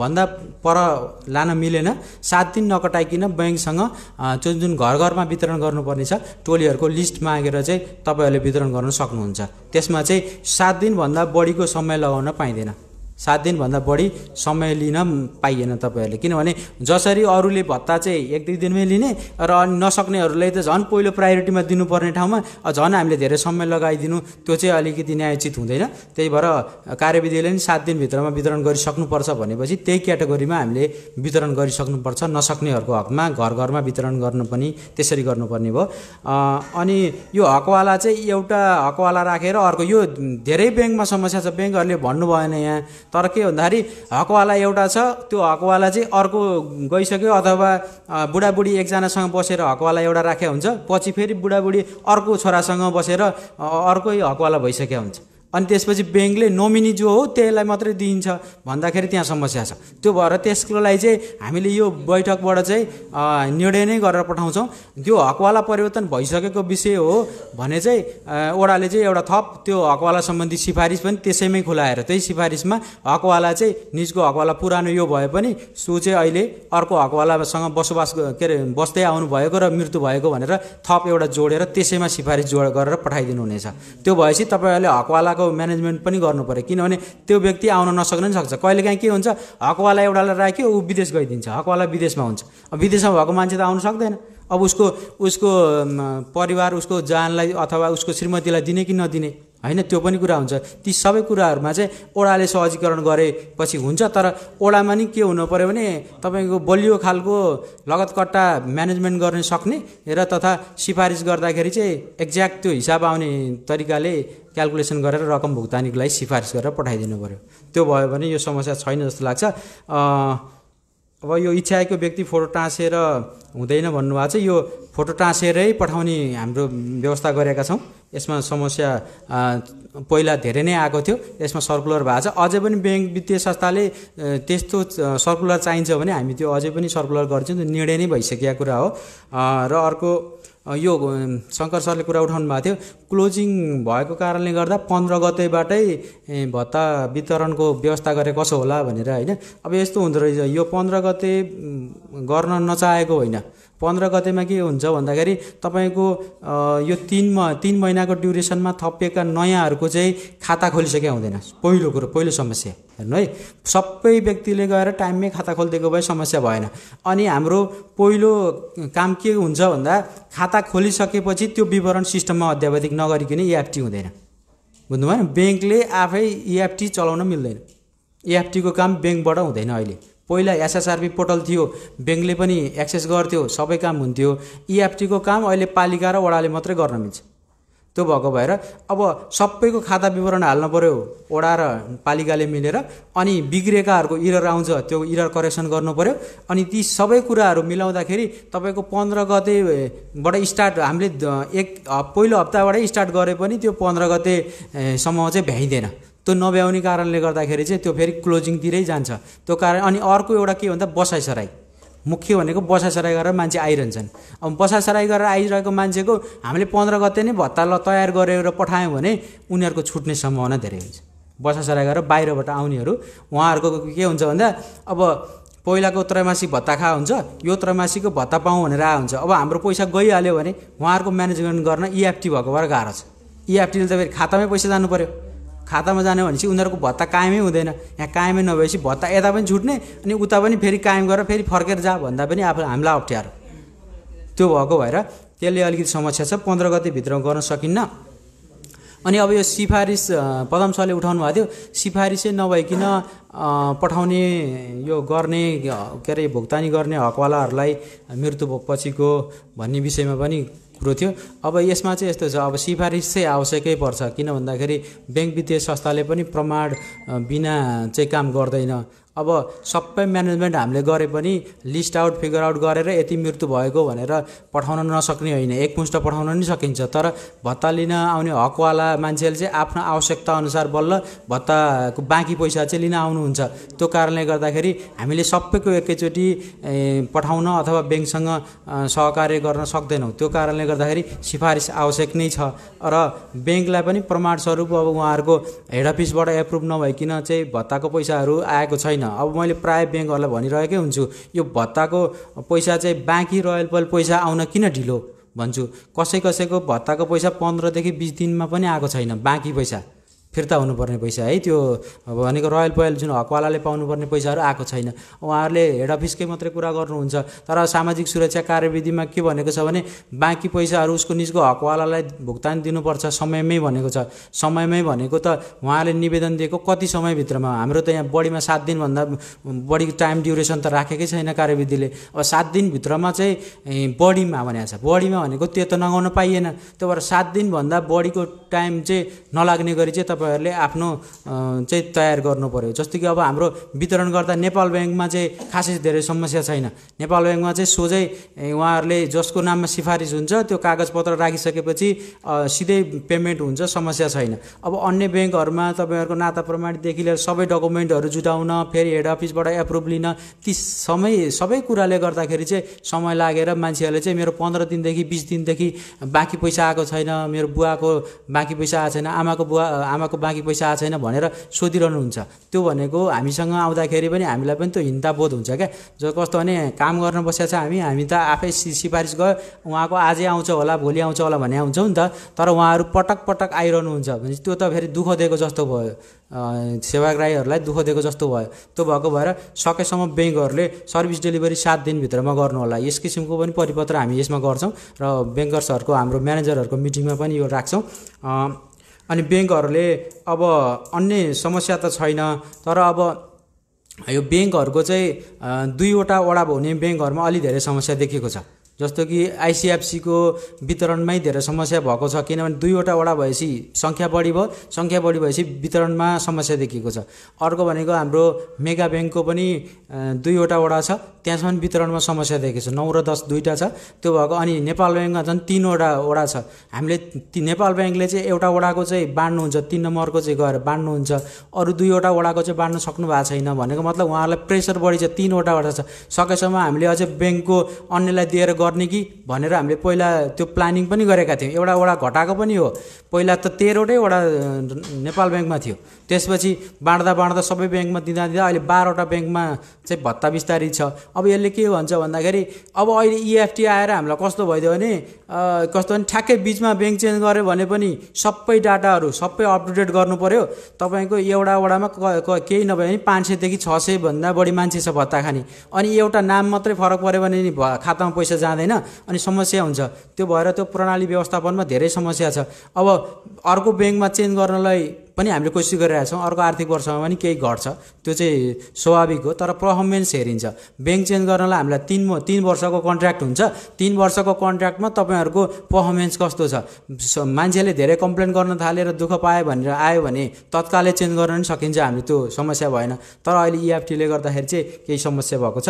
भन्दा पर लान मिलेन सात दिन नकटाइकन ब्याङ्कसँग जुन जुन घर घरमा वितरण गर्नुपर्ने छ टोलीहरूको लिस्ट मागेर चाहिँ तपाईँहरूले वितरण गर्न सक्नुहुन्छ त्यसमा त्यसमा चाहिँ सात दिनभन्दा बढीको समय लगाउन पाइँदैन सात दिनभन्दा बढी समय लिन पाइएन तपाईँहरूले किनभने जसरी अरूले भत्ता चाहिँ एक दुई दिनमै लिने र नसक्नेहरूलाई त झन् पहिलो प्रायोरिटीमा दिनुपर्ने ठाउँमा झन् हामीले धेरै समय लगाइदिनु त्यो चाहिँ अलिकति न्यायोचित हुँदैन त्यही भएर कार्यविधिले नि सात दिनभित्रमा वितरण गरिसक्नुपर्छ भनेपछि त्यही क्याटेगोरीमा हामीले वितरण गरिसक्नुपर्छ नसक्नेहरूको हकमा घर घरमा वितरण गर्नु पनि त्यसरी गर्नुपर्ने भयो अनि यो हकवाला चाहिँ एउटा हकवाला राखेर अर्को यो धेरै ब्याङ्कमा समस्या छ ब्याङ्कहरूले भएन यहाँ तर के भन्दाखेरि हकवाला एउटा छ त्यो हकवाला चाहिँ अर्को गइसक्यो अथवा बुढाबुढी एकजनासँग बसेर हकवाला एउटा राखेको हुन्छ पछि फेरि बुढाबुढी अर्को छोरासँग बसेर अर्कै हकवाला भइसकेको हुन्छ अनि त्यसपछि ब्याङ्कले नोमिनी जो हो त्यसलाई मात्रै दिइन्छ भन्दाखेरि त्यहाँ समस्या छ त्यो भएर त्यसको लागि चाहिँ हामीले यो बैठकबाट चाहिँ निर्णय नै गरेर पठाउँछौँ त्यो हकवाला परिवर्तन भइसकेको विषय हो भने चाहिँ ओडाले चाहिँ एउटा थप त्यो हकवाला सम्बन्धी सिफारिस पनि त्यसैमै खुलाएर त्यही सिफारिसमा हकवाला चाहिँ निजको हकवाला पुरानो यो भए पनि सो चाहिँ अहिले अर्को हकवालासँग बसोबास के अरे बस्दै आउनुभएको र मृत्यु भएको भनेर थप एउटा जोडेर त्यसैमा सिफारिस जोड गरेर पठाइदिनु हुनेछ त्यो भएपछि तपाईँहरूले हकवालाको कुराको म्यानेजमेन्ट पनि गर्नु पऱ्यो किनभने त्यो व्यक्ति आउन नसक्न पनि सक्छ कहिलेकाहीँ के हुन्छ हकवाला एउटालाई राख्यो ऊ विदेश गइदिन्छ हकवाला विदेशमा हुन्छ विदेशमा भएको मान्छे त आउनु सक्दैन अब उसको उसको परिवार उसको जानलाई अथवा उसको श्रीमतीलाई दिने कि नदिने होइन त्यो पनि कुरा हुन्छ ती सबै कुराहरूमा चाहिँ ओडाले सहजीकरण गरेपछि हुन्छ तर ओडामा नि के हुनु पऱ्यो भने तपाईँको बलियो खालको लगतकट्टा म्यानेजमेन्ट गर्न सक्ने र तथा सिफारिस गर्दाखेरि चाहिँ एक्ज्याक्ट त्यो हिसाब आउने तरिकाले क्यालकुलेसन गरेर रकम भुक्तानीको लागि सिफारिस गरेर पठाइदिनु पऱ्यो त्यो भयो भने यो समस्या छैन जस्तो लाग्छ अब यो इच्छाएको व्यक्ति फोटो टाँसेर हुँदैन भन्नुभएको छ यो फोटो टाँसेरै पठाउने हाम्रो व्यवस्था गरेका छौँ यसमा समस्या पहिला धेरै नै आएको थियो यसमा सर्कुलर भएको छ अझै पनि ब्याङ्क वित्तीय संस्थाले त्यस्तो सर्कुलर चाहिन्छ भने हामी त्यो अझै पनि सर्कुलर गर्छौँ निर्णय नै भइसकेका कुरा हो र अर्को यो शङ्कर सरले कुरा उठाउनु भएको थियो क्लोजिङ भएको कारणले गर्दा पन्ध्र गतेबाटै भत्ता वितरणको व्यवस्था गरे कसो होला भनेर होइन अब यस्तो हुँदो रहेछ यो पन्ध्र गते गर्न नचाहेको होइन पन्ध्र गतेमा के हुन्छ भन्दाखेरि तपाईँको यो तिन म तिन महिनाको ड्युरेसनमा थपिएका नयाँहरूको चाहिँ खाता खोलिसके हुँदैन पहिलो कुरो पहिलो समस्या हेर्नु है सबै व्यक्तिले गएर टाइममै खाता खोलिदिएको भए समस्या भएन अनि हाम्रो पहिलो काम के हुन्छ भन्दा खाता खोलिसकेपछि त्यो विवरण सिस्टममा अध्यावधिक नगरिकन इएफटी e हुँदैन बुझ्नुभएन ब्याङ्कले आफै इएफटी e चलाउन मिल्दैन इएफटीको e काम ब्याङ्कबाट हुँदैन अहिले पहिला एसएसआरपी पोर्टल थियो ब्याङ्कले पनि एक्सेस गर्थ्यो सबै काम हुन्थ्यो इएफटीको e काम अहिले पालिका र वडाले मात्रै गर्न मिल्छ त्यो भएको भएर अब सबैको खाता विवरण हाल्नु पऱ्यो वडा र पालिकाले मिलेर अनि बिग्रिएकाहरूको इरर आउँछ त्यो इरर करेक्सन गर्नु पऱ्यो अनि ती सबै कुराहरू मिलाउँदाखेरि तपाईँको पन्ध्र गतेबाट स्टार्ट हामीले एक पहिलो हप्ताबाटै स्टार्ट गरे पनि त्यो पन्ध्र गतेसम्म चाहिँ भ्याइँदैन त्यो नभ्याउने कारणले गर्दाखेरि चाहिँ त्यो फेरि क्लोजिङतिरै जान्छ त्यो कारण अनि अर्को एउटा के भन्दा बसाइसराई मुख्य भनेको बसाइसराई गरेर मान्छे आइरहन्छन् अब बसाइसराई गरेर आइरहेको मान्छेको हामीले पन्ध्र गते नै भत्ता ल तयार गरेर पठायौँ भने उनीहरूको छुट्ने सम्भावना धेरै हुन्छ बसाइसराई गरेर बाहिरबाट आउनेहरू उहाँहरूको के हुन्छ भन्दा अब पहिलाको त्रैमासिक भत्ता खा हुन्छ यो त्रैमासिकको भत्ता पाउँ भनेर आएको हुन्छ अब हाम्रो पैसा गइहाल्यो भने उहाँहरूको म्यानेजमेन्ट गर्न इएफटी e भएको भएर गाह्रो छ इएफटीले e त फेरि खातामै पैसा जानु पऱ्यो खातामा जाने भनेपछि उनीहरूको भत्ता कायमै हुँदैन यहाँ कायमै नभएपछि भत्ता यता पनि छुट्ने अनि उता पनि फेरि कायम गरेर फेरि फर्केर जा भन्दा पनि आफू हामीलाई अप्ठ्यारो त्यो भएको भएर त्यसले अलिकति समस्या छ पन्ध्र गतिभित्र गर्न सकिन्न अनि अब यो सिफारिस पदम सरले उठाउनु भएको थियो सिफारिसै नभइकन पठाउने यो गर्ने के अरे भुक्तानी गर्ने हकवालाहरूलाई मृत्यु पछिको भन्ने विषयमा पनि कुरो थियो अब यसमा चाहिँ यस्तो छ अब सिफारिस चाहिँ आवश्यकै पर्छ किन भन्दाखेरि ब्याङ्क वित्तीय संस्थाले पनि प्रमाण बिना चाहिँ काम गर्दैन अब सबै म्यानेजमेन्ट हामीले गरे पनि लिस्ट आउट फिगर आउट गरेर यति मृत्यु भएको भनेर पठाउन नसक्ने होइन एकमुष्ट पठाउन नि सकिन्छ तर भत्ता लिन आउने हकवाला मान्छेले चाहिँ आफ्नो आवश्यकता अनुसार बल्ल भत्ताको बाँकी पैसा चाहिँ लिन आउनुहुन्छ त्यो कारणले गर्दाखेरि हामीले सबैको एकैचोटि पठाउन अथवा ब्याङ्कसँग सहकार्य गर्न सक्दैनौँ त्यो कारणले गर्दाखेरि सिफारिस आवश्यक नै छ र ब्याङ्कलाई पनि प्रमाणस्वरूप अब उहाँहरूको हेड अफिसबाट एप्रुभ नभइकन चाहिँ भत्ताको पैसाहरू आएको छैन अब मैले प्रायः ब्याङ्कहरूलाई भनिरहेकै हुन्छु यो भत्ताको पैसा चाहिँ बाँकी रोयल पाइल पैसा आउन किन ढिलो भन्छु कसै कसैको भत्ताको पैसा पन्ध्रदेखि बिस दिनमा पनि आएको छैन बाँकी पैसा फिर्ता हुनुपर्ने पैसा है त्यो भनेको रोयल पोयल जुन हकवालाले पाउनुपर्ने पैसाहरू आएको छैन उहाँहरूले हेड अफिसकै मात्रै कुरा गर्नुहुन्छ तर सामाजिक सुरक्षा कार्यविधिमा के भनेको छ भने बाँकी पैसाहरू उसको निजको हकवालालाई भुक्तान दिनुपर्छ समयमै भनेको छ समयमै भनेको त उहाँले निवेदन दिएको कति समयभित्रमा हाम्रो त यहाँ बढीमा सात दिनभन्दा बढी टाइम ड्युरेसन त राखेकै छैन कार्यविधिले अब सात दिनभित्रमा चाहिँ बढीमा भनेको छ बढीमा भनेको त्यो त नगाउन पाइएन त्यो भएर सात दिनभन्दा बढीको टाइम चाहिँ नलाग्ने गरी चाहिँ तपाईँ तपाईँहरूले आफ्नो चाहिँ तयार गर्नुपऱ्यो जस्तो कि अब हाम्रो वितरण गर्दा नेपाल ब्याङ्कमा चाहिँ खासै धेरै समस्या छैन नेपाल ब्याङ्कमा चाहिँ सोझै उहाँहरूले जसको नाममा सिफारिस हुन्छ त्यो कागजपत्र राखिसकेपछि सिधै पेमेन्ट हुन्छ समस्या छैन अब अन्य ब्याङ्कहरूमा तपाईँहरूको नाता प्रमाणदेखि लिएर सबै डकुमेन्टहरू जुटाउन फेरि हेड अफिसबाट एप्रुभ लिन ती समय सबै कुराले गर्दाखेरि चाहिँ समय लागेर मान्छेहरूले चाहिँ मेरो पन्ध्र दिनदेखि बिस दिनदेखि बाँकी पैसा आएको छैन मेरो बुवाको बाँकी पैसा आएको छैन आमाको बुवा आमाको अर्को बाँकी पैसा आएको छैन भनेर सोधिरहनुहुन्छ त्यो भनेको हामीसँग आउँदाखेरि पनि हामीलाई पनि त्यो हिन्ताबोध हुन्छ क्या जो कस्तो भने काम गर्न बसेको छ हामी हामी त आफै सिफारिस गयो उहाँको आजै आउँछ होला भोलि आउँछ होला भने आउँछौँ नि त तर उहाँहरू पटक पटक आइरहनुहुन्छ भने त्यो त फेरि दुःख दिएको जस्तो भयो सेवाग्राहीहरूलाई दुःख दिएको जस्तो भयो त्यो भएको भएर सकेसम्म ब्याङ्कहरूले सर्भिस डेलिभरी सात दिनभित्रमा गर्नु होला यस किसिमको पनि परिपत्र हामी यसमा गर्छौँ र ब्याङ्कर्सहरूको हाम्रो म्यानेजरहरूको मिटिङमा पनि यो राख्छौँ अनि ब्याङ्कहरूले अब अन्य समस्या त छैन तर अब यो ब्याङ्कहरूको चाहिँ दुईवटा वडा हुने ब्याङ्कहरूमा अलि धेरै समस्या देखिएको छ जस्तो कि आइसिएफसीको वितरणमै धेरै समस्या भएको छ किनभने दुईवटा वडा भएपछि सङ्ख्या बढी भयो सङ्ख्या बढी भएपछि वितरणमा समस्या देखिएको छ अर्को भनेको हाम्रो मेगा ब्याङ्कको पनि दुईवटा वडा छ त्यहाँसम्म वितरणमा समस्या देखेको छ नौ र दस दुईवटा छ त्यो भएको अनि नेपाल ब्याङ्कमा झन् तिनवटा वडा छ हामीले नेपाल ब्याङ्कले चाहिँ एउटा वडाको चाहिँ बाँड्नुहुन्छ तिन नम्बरको चाहिँ गएर बाँड्नुहुन्छ अरू दुईवटा वडाको चाहिँ बाँड्नु सक्नु भएको छैन भनेको मतलब उहाँहरूलाई प्रेसर बढी छ तिनवटा वडा छ सकेसम्म हामीले अझै ब्याङ्कको अन्यलाई दिएर गर्ने कि भनेर हामीले पहिला त्यो प्लानिङ पनि गरेका थियौँ एउटा वडा घटाएको पनि हो पहिला त तेह्रवटै वडा नेपाल ब्याङ्कमा थियो त्यसपछि बाँड्दा बाँड्दा सबै ब्याङ्कमा दिँदा दिँदा अहिले बाह्रवटा ब्याङ्कमा चाहिँ भत्ता बिस्तारी छ अब यसले के भन्छ भन्दाखेरि अब अहिले इएफटी e आएर हामीलाई कस्तो भइदियो भने कस्तो भने ठ्याक्कै बिचमा ब्याङ्क चेन्ज गर्यो भने पनि सबै डाटाहरू सबै अपटुडेट गर्नु पऱ्यो तपाईँको एउटा वडामा केही नभए पनि पाँच सयदेखि छ सयभन्दा बढी मान्छे छ भत्ता खाने अनि एउटा नाम मात्रै फरक पऱ्यो भने नि खातामा पैसा जाँदैन अनि समस्या हुन्छ त्यो भएर त्यो प्रणाली व्यवस्थापनमा धेरै समस्या छ अब अर्को ब्याङ्कमा चेन्ज गर्नलाई पनि हामीले कोसिस गरिरहेछौँ अर्को आर्थिक वर्षमा पनि केही घट्छ त्यो चाहिँ स्वाभाविक हो तर पर्फर्मेन्स हेरिन्छ ब्याङ्क चेन्ज गर्नलाई हामीलाई तिन तिन वर्षको कन्ट्र्याक्ट हुन्छ तिन वर्षको कन्ट्र्याक्टमा तपाईँहरूको पर्फर्मेन्स कस्तो छ मान्छेले धेरै कम्प्लेन गर्न थालेर दुःख पायो भनेर आयो भने तत्कालै चेन्ज गर्न पनि सकिन्छ हाम्रो त्यो समस्या भएन तर अहिले इएफटीले e गर्दाखेरि चाहिँ केही समस्या भएको छ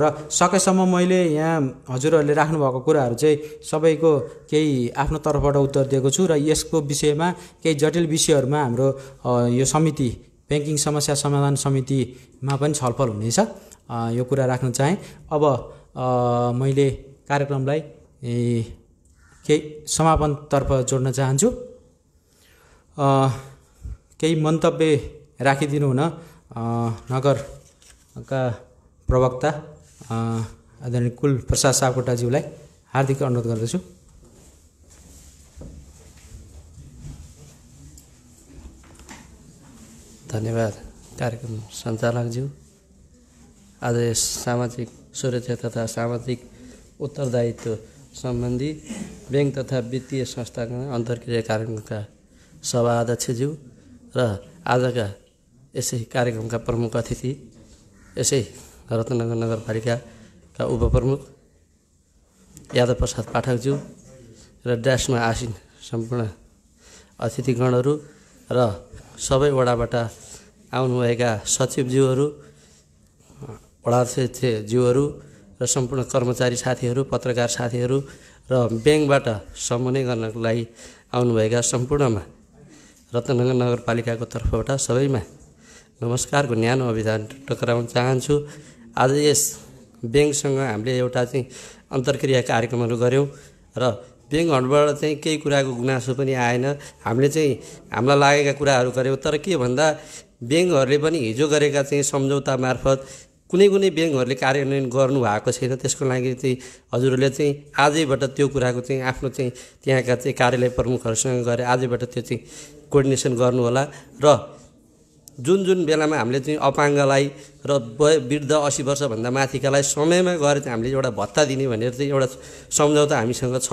र सकेसम्म मैले यहाँ हजुरहरूले राख्नुभएको कुराहरू चाहिँ सबैको केही आफ्नो तर्फबाट उत्तर दिएको छु र यसको विषयमा केही जटिल विषयहरू सन्दर्भमा हाम्रो यो समिति ब्याङ्किङ समस्या समाधान समितिमा पनि छलफल हुनेछ यो कुरा राख्न चाहेँ अब मैले कार्यक्रमलाई केही समापनतर्फ जोड्न चाहन्छु केही मन्तव्य राखिदिनु हुन नगरका प्रवक्ता आदरणीय कुल प्रसाद सापकोटाज्यूलाई हार्दिक अनुरोध गर्दछु धन्यवाद कार्यक्रम सञ्चालकज्यू आज यस सामाजिक सुरक्षा तथा सामाजिक उत्तरदायित्व सम्बन्धी ब्याङ्क तथा वित्तीय संस्थाका अन्तर्क्रिया कार्यक्रमका सभा अध्यक्षज्यू र आजका यसै कार्यक्रमका प्रमुख अतिथि यसै रत्नगर नगरपालिकाका उपप्रमुख यादव प्रसाद पाठकज्यू र ड्यासमा आसिन सम्पूर्ण अतिथिगणहरू र सबै वडाबाट आउनुभएका सचिवज्यूहरू वडाध्यक्षज्यूहरू र सम्पूर्ण कर्मचारी साथीहरू पत्रकार साथीहरू र ब्याङ्कबाट समन्वय गर्नको लागि आउनुभएका सम्पूर्णमा रत्नगर नगरपालिकाको तर्फबाट सबैमा नमस्कारको न्यानो अभिधान टक्राउन चाहन्छु आज यस ब्याङ्कसँग हामीले एउटा चाहिँ अन्तर्क्रिया कार्यक्रमहरू गऱ्यौँ र ब्याङ्कहरूबाट चाहिँ केही कुराको गुनासो पनि आएन हामीले चाहिँ हामीलाई लागेका कुराहरू गऱ्यौँ तर के भन्दा ब्याङ्कहरूले पनि हिजो गरेका चाहिँ सम्झौता मार्फत कुनै कुनै ब्याङ्कहरूले कार्यान्वयन गर्नुभएको छैन त्यसको लागि चाहिँ हजुरहरूले चाहिँ आजैबाट त्यो कुराको चाहिँ आफ्नो चाहिँ त्यहाँका चाहिँ कार्यालय प्रमुखहरूसँग गएर आजैबाट त्यो चाहिँ कोर्डिनेसन गर्नुहोला र जुन जुन बेलामा हामीले चाहिँ अपाङ्गलाई र वृद्ध असी वर्षभन्दा माथिकालाई समयमा गएर चाहिँ हामीले एउटा भत्ता दिने भनेर चाहिँ एउटा सम्झौता हामीसँग छ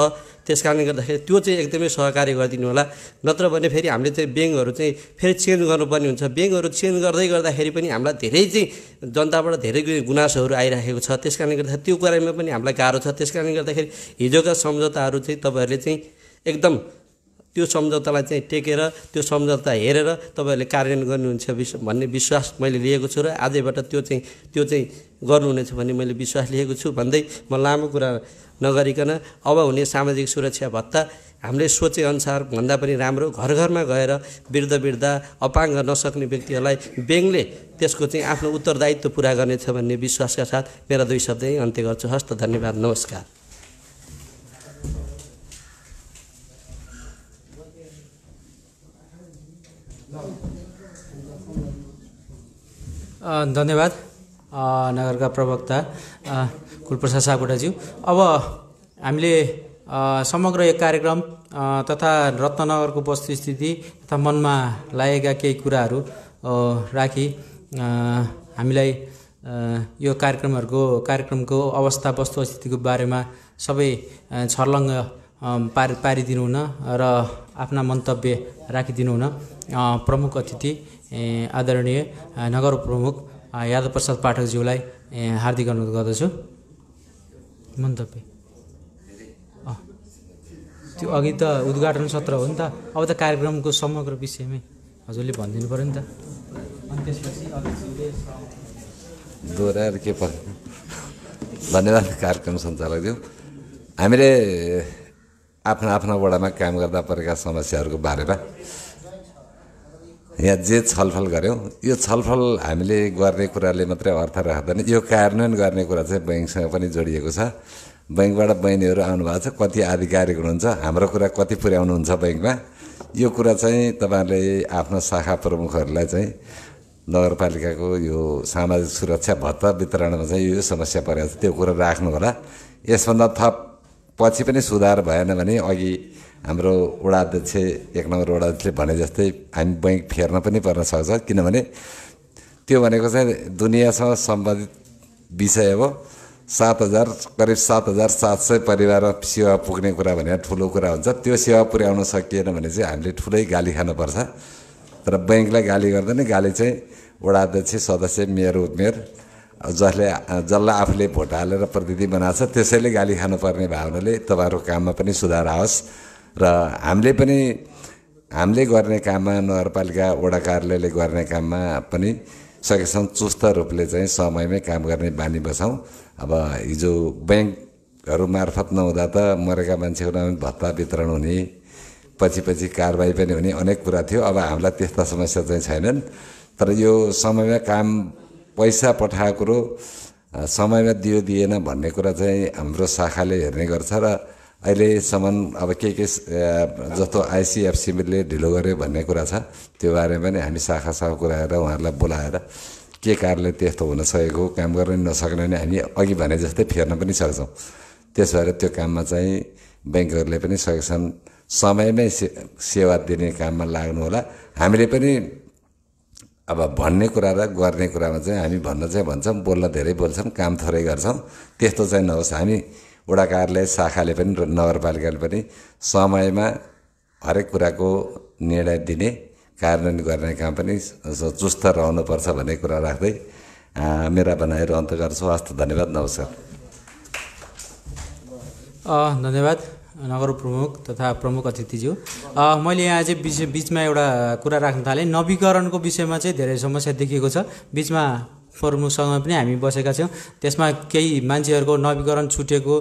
त्यस कारणले गर्दाखेरि त्यो चाहिँ एकदमै सहकार्य गरिदिनु होला नत्र भने फेरि हामीले चाहिँ ब्याङ्कहरू चाहिँ फेरि चेन्ज गर्नुपर्ने हुन्छ ब्याङ्कहरू चेन्ज गर्दै गर्दाखेरि पनि हामीलाई धेरै चाहिँ जनताबाट धेरै गुनासोहरू आइराखेको छ त्यस कारणले गर्दाखेरि त्यो कुरामा पनि हामीलाई गाह्रो छ त्यस कारणले गर्दाखेरि हिजोका सम्झौताहरू चाहिँ तपाईँहरूले चाहिँ एकदम त्यो सम्झौतालाई चाहिँ टेकेर त्यो सम्झौता हेरेर तपाईँहरूले कार्यान्वयन गर्नुहुन्छ विश्व भन्ने विश्वास मैले लिएको छु र आजैबाट त्यो चाहिँ त्यो चाहिँ गर्नुहुनेछ भन्ने मैले विश्वास लिएको छु भन्दै म लामो कुरा नगरिकन अब हुने सामाजिक सुरक्षा भत्ता हामीले सोचेअनुसार भन्दा पनि राम्रो घर घरमा गएर वृद्ध वृद्ध अपाङ्ग नसक्ने व्यक्तिहरूलाई ब्याङ्कले त्यसको चाहिँ आफ्नो उत्तरदायित्व पुरा गर्नेछ भन्ने विश्वासका साथ मेरा दुई शब्द अन्त्य गर्छु हस्त धन्यवाद नमस्कार धन्यवाद नगरका प्रवक्ता कुलप्रसाद सापकोटाज्यू अब हामीले समग्र यो कार्यक्रम तथा रत्नगरको वस्तुस्थिति तथा मनमा लागेका केही कुराहरू राखी हामीलाई यो कार्यक्रमहरूको कार्यक्रमको अवस्था वस्तुस्थितिको बारेमा सबै छर्लङ्ग पारि पारिदिनुहुन र आफ्ना मन्तव्य राखिदिनुहुन प्रमुख अतिथि आदरणीय नगर प्रमुख यादव यादवप्रसाद पाठकज्यूलाई हार्दिक अनुरोध गर्दछु मन्तव्य त्यो अघि त उद्घाटन सत्र हो नि त अब त कार्यक्रमको समग्र विषयमै हजुरले भनिदिनु पऱ्यो नि त अनि त्यसपछि के धन्यवाद कार्यक्रम सञ्चालक सञ्चालकज्यू हामीले आफ्ना आफ्ना वडामा काम गर्दा परेका समस्याहरूको बारेमा यहाँ जे छलफल गऱ्यौँ यो छलफल हामीले गर्ने कुराले मात्रै अर्थ राख्दैन यो कार्यान्वयन गर्ने कुरा चाहिँ बैङ्कसँग पनि जोडिएको छ बैङ्कबाट बहिनीहरू आउनुभएको छ कति आधिकारिक हुनुहुन्छ हाम्रो कुरा कति पुर्याउनुहुन्छ बैङ्कमा यो कुरा चाहिँ तपाईँहरूले आफ्नो शाखा प्रमुखहरूलाई चाहिँ नगरपालिकाको यो सामाजिक सुरक्षा भत्ता वितरणमा चाहिँ यो समस्या परेको छ त्यो कुरा राख्नु होला यसभन्दा थप पछि पनि सुधार भएन भने अघि हाम्रो वडा अध्यक्ष एक नम्बर वडा भने जस्तै हामी बैङ्क फेर्न पनि पर्न सक्छ किनभने त्यो भनेको चाहिँ दुनियाँसँग सम्बन्धित विषय हो सात हजार करिब सात हजार सात सय परिवारमा सेवा पुग्ने कुरा भने ठुलो कुरा हुन्छ त्यो सेवा पुर्याउन सकिएन भने चाहिँ हामीले ठुलै गाली खानुपर्छ तर बैङ्कलाई गाली गर्दा गर्दैन गाली चाहिँ वडा अध्यक्ष सदस्य मेयर उपमेयर जसले जसलाई आफूले भोट हालेर प्रतिनिधि बनाएको छ त्यसैले गाली खानुपर्ने भावनाले तपाईँहरूको काममा पनि सुधार आओस् र हामीले पनि हामीले गर्ने काममा नगरपालिका वडा कार्यालयले गर्ने काममा पनि सकेसम्म चुस्त रूपले चाहिँ समयमै काम गर्ने बानी बसाउँ अब हिजो ब्याङ्कहरू मार्फत नहुँदा त मरेका मान्छेहरूलाई भत्ता वितरण हुने पछि पछि कारवाही पनि हुने अनेक कुरा थियो अब हामीलाई त्यस्ता समस्या चाहिँ छैनन् तर यो समयमा काम पैसा पठाएको कुरो समयमा दियो दिएन भन्ने कुरा चाहिँ हाम्रो शाखाले हेर्ने गर्छ र अहिलेसम्म अब के के जस्तो आइसिएफसिबीले ढिलो गर्यो भन्ने कुरा छ त्यो बारेमा पनि हामी शाखा शाखासँग कुराएर उहाँहरूलाई बोलाएर के कारणले त्यस्तो हुन सकेको काम गर्न नसक्ने भने हामी अघि भने जस्तै फेर्न पनि सक्छौँ त्यस भएर त्यो काममा चाहिँ ब्याङ्कहरूले पनि सकेछन् समयमै सेवा दिने काममा लाग्नु होला हामीले पनि अब भन्ने कुरा र गर्ने कुरामा चाहिँ हामी भन्न चाहिँ भन्छौँ बोल्न धेरै बोल्छौँ काम थोरै गर्छौँ त्यस्तो चाहिँ नहोस् हामी वडा कार्यालय शाखाले पनि र नगरपालिकाले पनि समयमा हरेक कुराको निर्णय दिने कार्यान्वयन गर्ने काम पनि चुस्त रहनुपर्छ भन्ने कुरा राख्दै मेरा भनाइहरू अन्त गर्छु हस्त धन्यवाद नमस्कार धन्यवाद नगर प्रमुख तथा प्रमुख अतिथिज्यू मैले यहाँ चाहिँ बिच बिचमा एउटा कुरा राख्न थालेँ नवीकरणको विषयमा चाहिँ धेरै समस्या देखिएको छ बिचमा फोरमसँग पनि हामी बसेका छौँ त्यसमा केही मान्छेहरूको नवीकरण छुटेको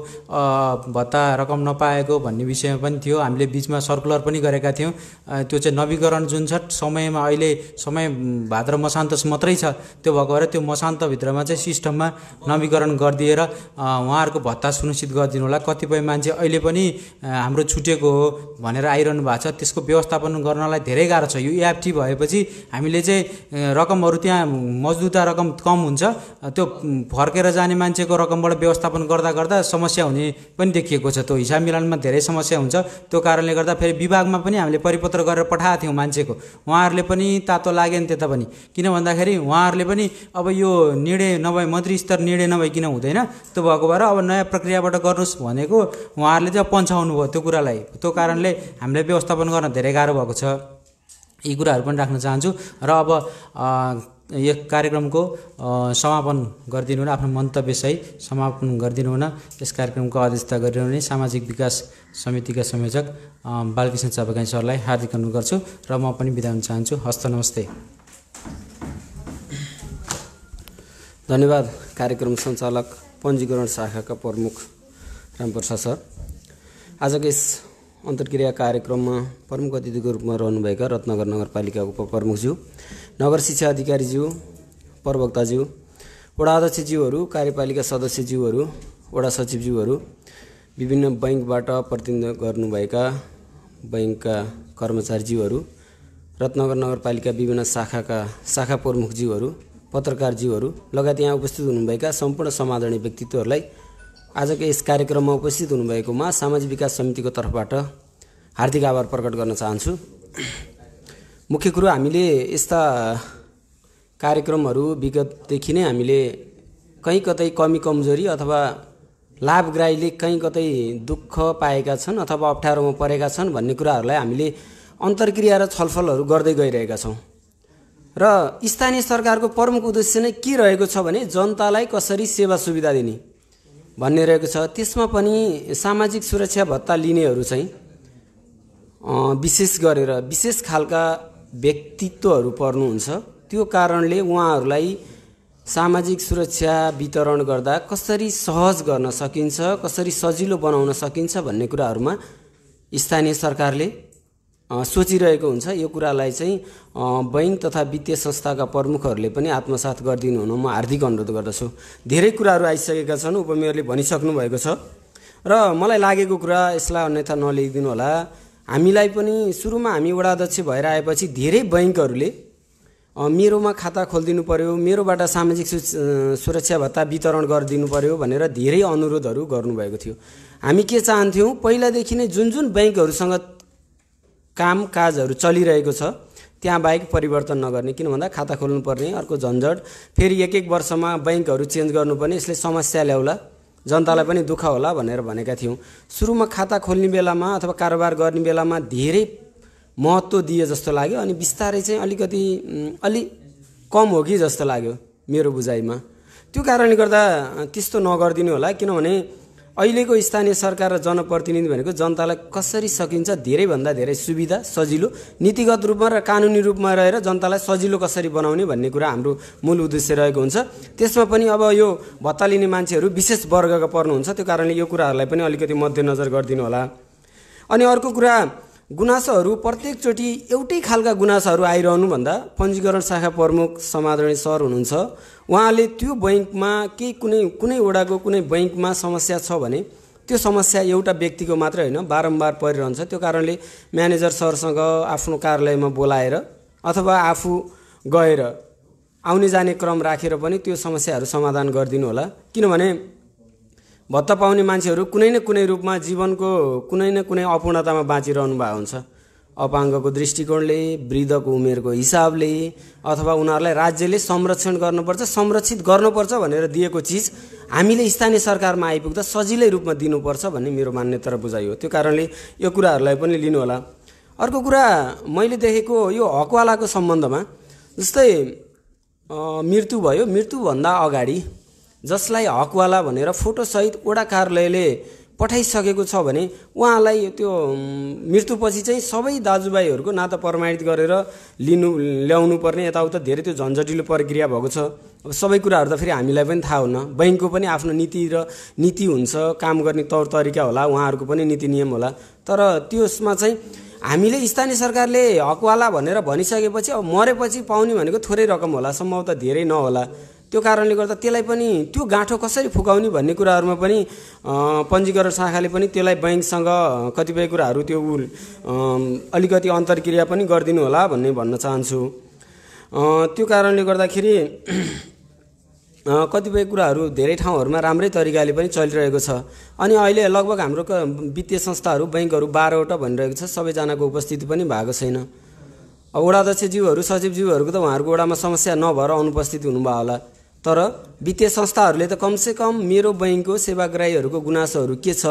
भत्ता रकम नपाएको भन्ने विषयमा पनि थियो हामीले बिचमा सर्कुलर पनि गरेका थियौँ त्यो चाहिँ नवीकरण जुन छ समयमा अहिले समय भाद्र मसान्त मात्रै छ त्यो भएको भएर त्यो मसान्तभित्रमा चाहिँ सिस्टममा नवीकरण गरिदिएर उहाँहरूको भत्ता सुनिश्चित गरिदिनु होला कतिपय मान्छे अहिले पनि हाम्रो छुटेको हो भनेर आइरहनु भएको छ त्यसको व्यवस्थापन गर्नलाई धेरै गाह्रो छ यो एफटी भएपछि हामीले चाहिँ रकमहरू त्यहाँ मजदुता रकम कम हुन्छ त्यो फर्केर जाने मान्छेको रकमबाट व्यवस्थापन गर्दा गर्दा समस्या हुने पनि देखिएको छ त्यो हिसाब मिलानमा धेरै समस्या हुन्छ त्यो कारणले गर्दा फेरि विभागमा पनि हामीले परिपत्र गरेर पठाएको थियौँ मान्छेको उहाँहरूले पनि तातो लागेन त्यता पनि किन भन्दाखेरि उहाँहरूले पनि अब यो निर्णय नभए मन्त्री स्तर निर्णय नभइकन हुँदैन त्यो भएको भएर अब नयाँ प्रक्रियाबाट गर्नुहोस् भनेको उहाँहरूले चाहिँ पन्छाउनु भयो त्यो कुरालाई त्यो कारणले हामीले व्यवस्थापन गर्न धेरै गाह्रो भएको छ यी कुराहरू पनि राख्न चाहन्छु र अब यो कार्यक्रमको समापन गरिदिनु हुन आफ्नो मन्तव्य सहित समापन गरिदिनु हुन यस कार्यक्रमको अध्यक्षता गरिरहने सामाजिक विकास समितिका संयोजक बालकृष्ण चापाकाई सरलाई हार्दिक अनुरोध गर्छु र म पनि बिदा हुन चाहन्छु हस्त नमस्ते धन्यवाद कार्यक्रम सञ्चालक पञ्जीकरण शाखाका प्रमुख रामप्रसाद सर आजको यस अन्तर्क्रिया कार्यक्रममा प्रमुख अतिथिको रूपमा रहनुभएका रत्नगर नगरपालिकाको उपप्रमुखज्यू नगर शिक्षा अधिकारीज्यू प्रवक्ताज्यू वडा अध्यक्षज्यूहरू कार्यपालिका सदस्यज्यूहरू वडा सचिवज्यूहरू विभिन्न बैङ्कबाट प्रतिनिधित्व गर्नुभएका बैङ्कका कर्मचारीज्यूहरू रत्नगर नगरपालिका विभिन्न शाखाका शाखा प्रमुखज्यूहरू पत्रकारज्यूहरू लगायत यहाँ उपस्थित हुनुभएका सम्पूर्ण समादरणीय व्यक्तित्वहरूलाई आजको यस कार्यक्रममा उपस्थित हुनुभएकोमा सामाजिक विकास समितिको तर्फबाट हार्दिक आभार प्रकट गर्न चाहन्छु मुख्य कुरो हामीले यस्ता कार्यक्रमहरू विगतदेखि नै हामीले कहीँ कतै कमी कमजोरी अथवा लाभग्राहीले कहीँ कतै दुःख पाएका छन् अथवा अप्ठ्यारोमा परेका छन् भन्ने कुराहरूलाई हामीले अन्तर्क्रिया र छलफलहरू गर्दै गइरहेका छौँ र स्थानीय सरकारको प्रमुख उद्देश्य नै के रहेको छ भने जनतालाई कसरी सेवा सुविधा दिने भन्ने रहेको छ त्यसमा पनि सामाजिक सुरक्षा भत्ता लिनेहरू चाहिँ विशेष गरेर विशेष खालका व्यक्तित्वहरू पर्नुहुन्छ त्यो कारणले उहाँहरूलाई सामाजिक सुरक्षा वितरण गर्दा कसरी सहज गर्न सकिन्छ कसरी सजिलो बनाउन सकिन्छ भन्ने कुराहरूमा स्थानीय सरकारले सोचिरहेको हुन्छ यो कुरालाई चाहिँ बैङ्क तथा वित्तीय संस्थाका प्रमुखहरूले पनि आत्मसात गरिदिनु हुन म हार्दिक अनुरोध गर्दछु धेरै कुराहरू आइसकेका छन् उपमेयरले भनिसक्नु भएको छ र मलाई लागेको कुरा यसलाई अन्यथा नलेखिदिनु होला हामीलाई पनि सुरुमा हामी वडाध्यक्ष भएर आएपछि धेरै बैङ्कहरूले मेरोमा खाता खोलिदिनु पऱ्यो मेरोबाट सामाजिक सुरक्षा भत्ता वितरण गरिदिनु पऱ्यो भनेर धेरै अनुरोधहरू गर्नुभएको थियो हामी के चाहन्थ्यौँ पहिलादेखि नै जुन जुन बैङ्कहरूसँग काम कामकाजहरू चलिरहेको छ त्यहाँ बाहेक परिवर्तन नगर्ने किन भन्दा खाता खोल्नुपर्ने अर्को झन्झट फेरि एक एक वर्षमा ब्याङ्कहरू चेन्ज गर्नुपर्ने यसले समस्या ल्याउला जनतालाई पनि दुःख होला भनेर भनेका थियौँ सुरुमा खाता खोल्ने बेलामा अथवा कारोबार गर्ने बेलामा धेरै महत्त्व दिए जस्तो लाग्यो अनि बिस्तारै चाहिँ अलिकति अलि कम हो कि जस्तो लाग्यो मेरो बुझाइमा त्यो कारणले गर्दा त्यस्तो नगरिदिनु होला किनभने अहिलेको स्थानीय सरकार र जनप्रतिनिधि भनेको जनतालाई कसरी सकिन्छ धेरैभन्दा धेरै सुविधा सजिलो नीतिगत रूपमा र कानुनी रूपमा रहेर जनतालाई सजिलो कसरी बनाउने भन्ने कुरा हाम्रो मूल उद्देश्य रहेको हुन्छ त्यसमा पनि अब यो भत्ता लिने मान्छेहरू विशेष वर्गका पर्नुहुन्छ त्यो कारणले यो कुराहरूलाई पनि अलिकति मध्यनजर गरिदिनु होला अनि अर्को कुरा गुनासोहरू प्रत्येकचोटि एउटै खालका गुनासोहरू आइरहनुभन्दा पञ्जीकरण शाखा प्रमुख समादरणीय सर हुनुहुन्छ उहाँले त्यो बैङ्कमा केही कुनै कुनै वडाको कुनै बैङ्कमा समस्या छ भने त्यो समस्या एउटा व्यक्तिको मात्रै होइन बारम्बार परिरहन्छ त्यो कारणले म्यानेजर सरसँग आफ्नो कार्यालयमा बोलाएर अथवा आफू गएर आउने जाने क्रम राखेर पनि त्यो समस्याहरू समाधान गरिदिनु होला किनभने भत्ता पाउने मान्छेहरू कुनै न कुनै रूपमा जीवनको कुनै न कुनै अपूर्णतामा बाँचिरहनु भएको हुन्छ अपाङ्गको दृष्टिकोणले वृद्धको उमेरको हिसाबले अथवा उनीहरूलाई राज्यले संरक्षण गर्नुपर्छ संरक्षित गर्नुपर्छ भनेर दिएको चिज हामीले स्थानीय सरकारमा आइपुग्दा सजिलै रूपमा दिनुपर्छ भन्ने मेरो मान्यता र बुझाइ हो त्यो कारणले यो कुराहरूलाई पनि लिनुहोला अर्को कुरा मैले देखेको यो हकवालाको सम्बन्धमा जस्तै मृत्यु भयो मृत्युभन्दा अगाडि जसलाई हकवाला भनेर फोटोसहित वडा कार्यालयले पठाइसकेको छ भने उहाँलाई त्यो मृत्युपछि चाहिँ सबै दाजुभाइहरूको नाता प्रमाणित गरेर लिनु ल्याउनु पर्ने यताउता धेरै त्यो झन्झटिलो प्रक्रिया भएको छ अब सबै कुराहरू त फेरि हामीलाई पनि थाहा हुन बैङ्कको पनि आफ्नो नीति र नीति हुन्छ काम गर्ने तौर तरिका होला उहाँहरूको पनि नीति नियम होला तर त्यसमा चाहिँ हामीले स्थानीय सरकारले हकवाला भनेर भनिसकेपछि अब मरेपछि पाउने भनेको थोरै रकम होला त धेरै नहोला त्यो कारणले गर्दा त्यसलाई पनि त्यो गाँठो कसरी फुकाउने भन्ने कुराहरूमा पनि पञ्जीकरण शाखाले पनि त्यसलाई ब्याङ्कसँग कतिपय कुराहरू त्यो अलिकति अन्तर्क्रिया पनि गरिदिनु होला भन्ने भन्न चाहन्छु त्यो कारणले गर्दाखेरि कतिपय कुराहरू धेरै ठाउँहरूमा राम्रै तरिकाले पनि चलिरहेको छ अनि अहिले लगभग हाम्रो वित्तीय संस्थाहरू ब्याङ्कहरू बाह्रवटा भनिरहेको छ सबैजनाको उपस्थिति पनि भएको छैन अब वडाध्यक्षज्यूहरू सचिवज्यूहरूको त उहाँहरूको वडामा समस्या नभएर अनुपस्थित हुनुभयो होला तर वित्तीय संस्थाहरूले त कमसेकम मेरो बैङ्कको सेवाग्राहीहरूको गुनासोहरू के छ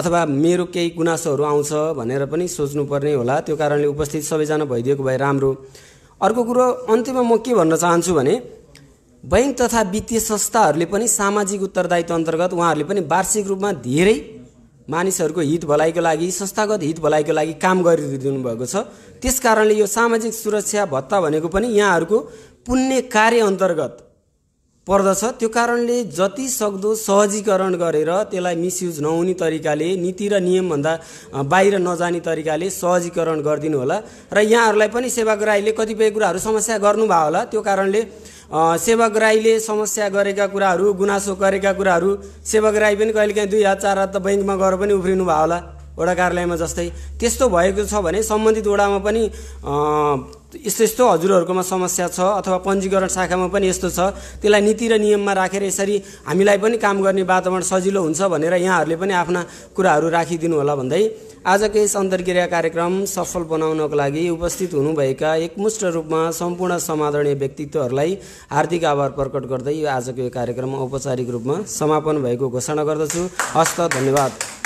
अथवा मेरो केही गुनासोहरू आउँछ भनेर पनि सोच्नुपर्ने होला त्यो कारणले उपस्थित सबैजना भइदिएको भए राम्रो अर्को कुरो अन्त्यमा म के भन्न चाहन्छु भने बैङ्क तथा वित्तीय संस्थाहरूले पनि सामाजिक उत्तरदायित्व अन्तर्गत उहाँहरूले पनि वार्षिक रूपमा धेरै मानिसहरूको हित भलाइको लागि संस्थागत हित भलाइको लागि काम गरिदिनु भएको छ त्यस कारणले यो सामाजिक सुरक्षा भत्ता भनेको पनि यहाँहरूको पुण्य कार्य अन्तर्गत पर्दछ त्यो कारणले जति सक्दो सहजीकरण गरेर त्यसलाई मिसयुज नहुने तरिकाले नीति र नियमभन्दा बाहिर नजाने तरिकाले सहजीकरण गरिदिनु होला र यहाँहरूलाई पनि सेवाग्राहीले कतिपय कुराहरू समस्या गर्नुभयो होला त्यो कारणले सेवाग्राहीले समस्या गरेका कुराहरू गुनासो गरेका कुराहरू सेवाग्राही पनि कहिलेकाहीँ दुई हात चार हात त ब्याङ्कमा गएर पनि उफ्रिनु भयो होला वडा कार्यालयमा जस्तै त्यस्तो भएको छ भने सम्बन्धित वडामा पनि यस्तो यस्तो हजुरहरूकोमा समस्या छ अथवा पञ्जीकरण शाखामा पनि यस्तो छ त्यसलाई नीति र नियममा राखेर यसरी हामीलाई पनि काम गर्ने वातावरण सजिलो हुन्छ भनेर यहाँहरूले पनि आफ्ना कुराहरू राखिदिनु होला भन्दै आजकै यस अन्तर्क्रिया कार्यक्रम सफल बनाउनको लागि उपस्थित हुनुभएका एकमुष्ट रूपमा सम्पूर्ण समादरणीय व्यक्तित्वहरूलाई हार्दिक आभार प्रकट गर्दै यो आजको यो कार्यक्रम औपचारिक रूपमा समापन भएको घोषणा गर्दछु हस्त धन्यवाद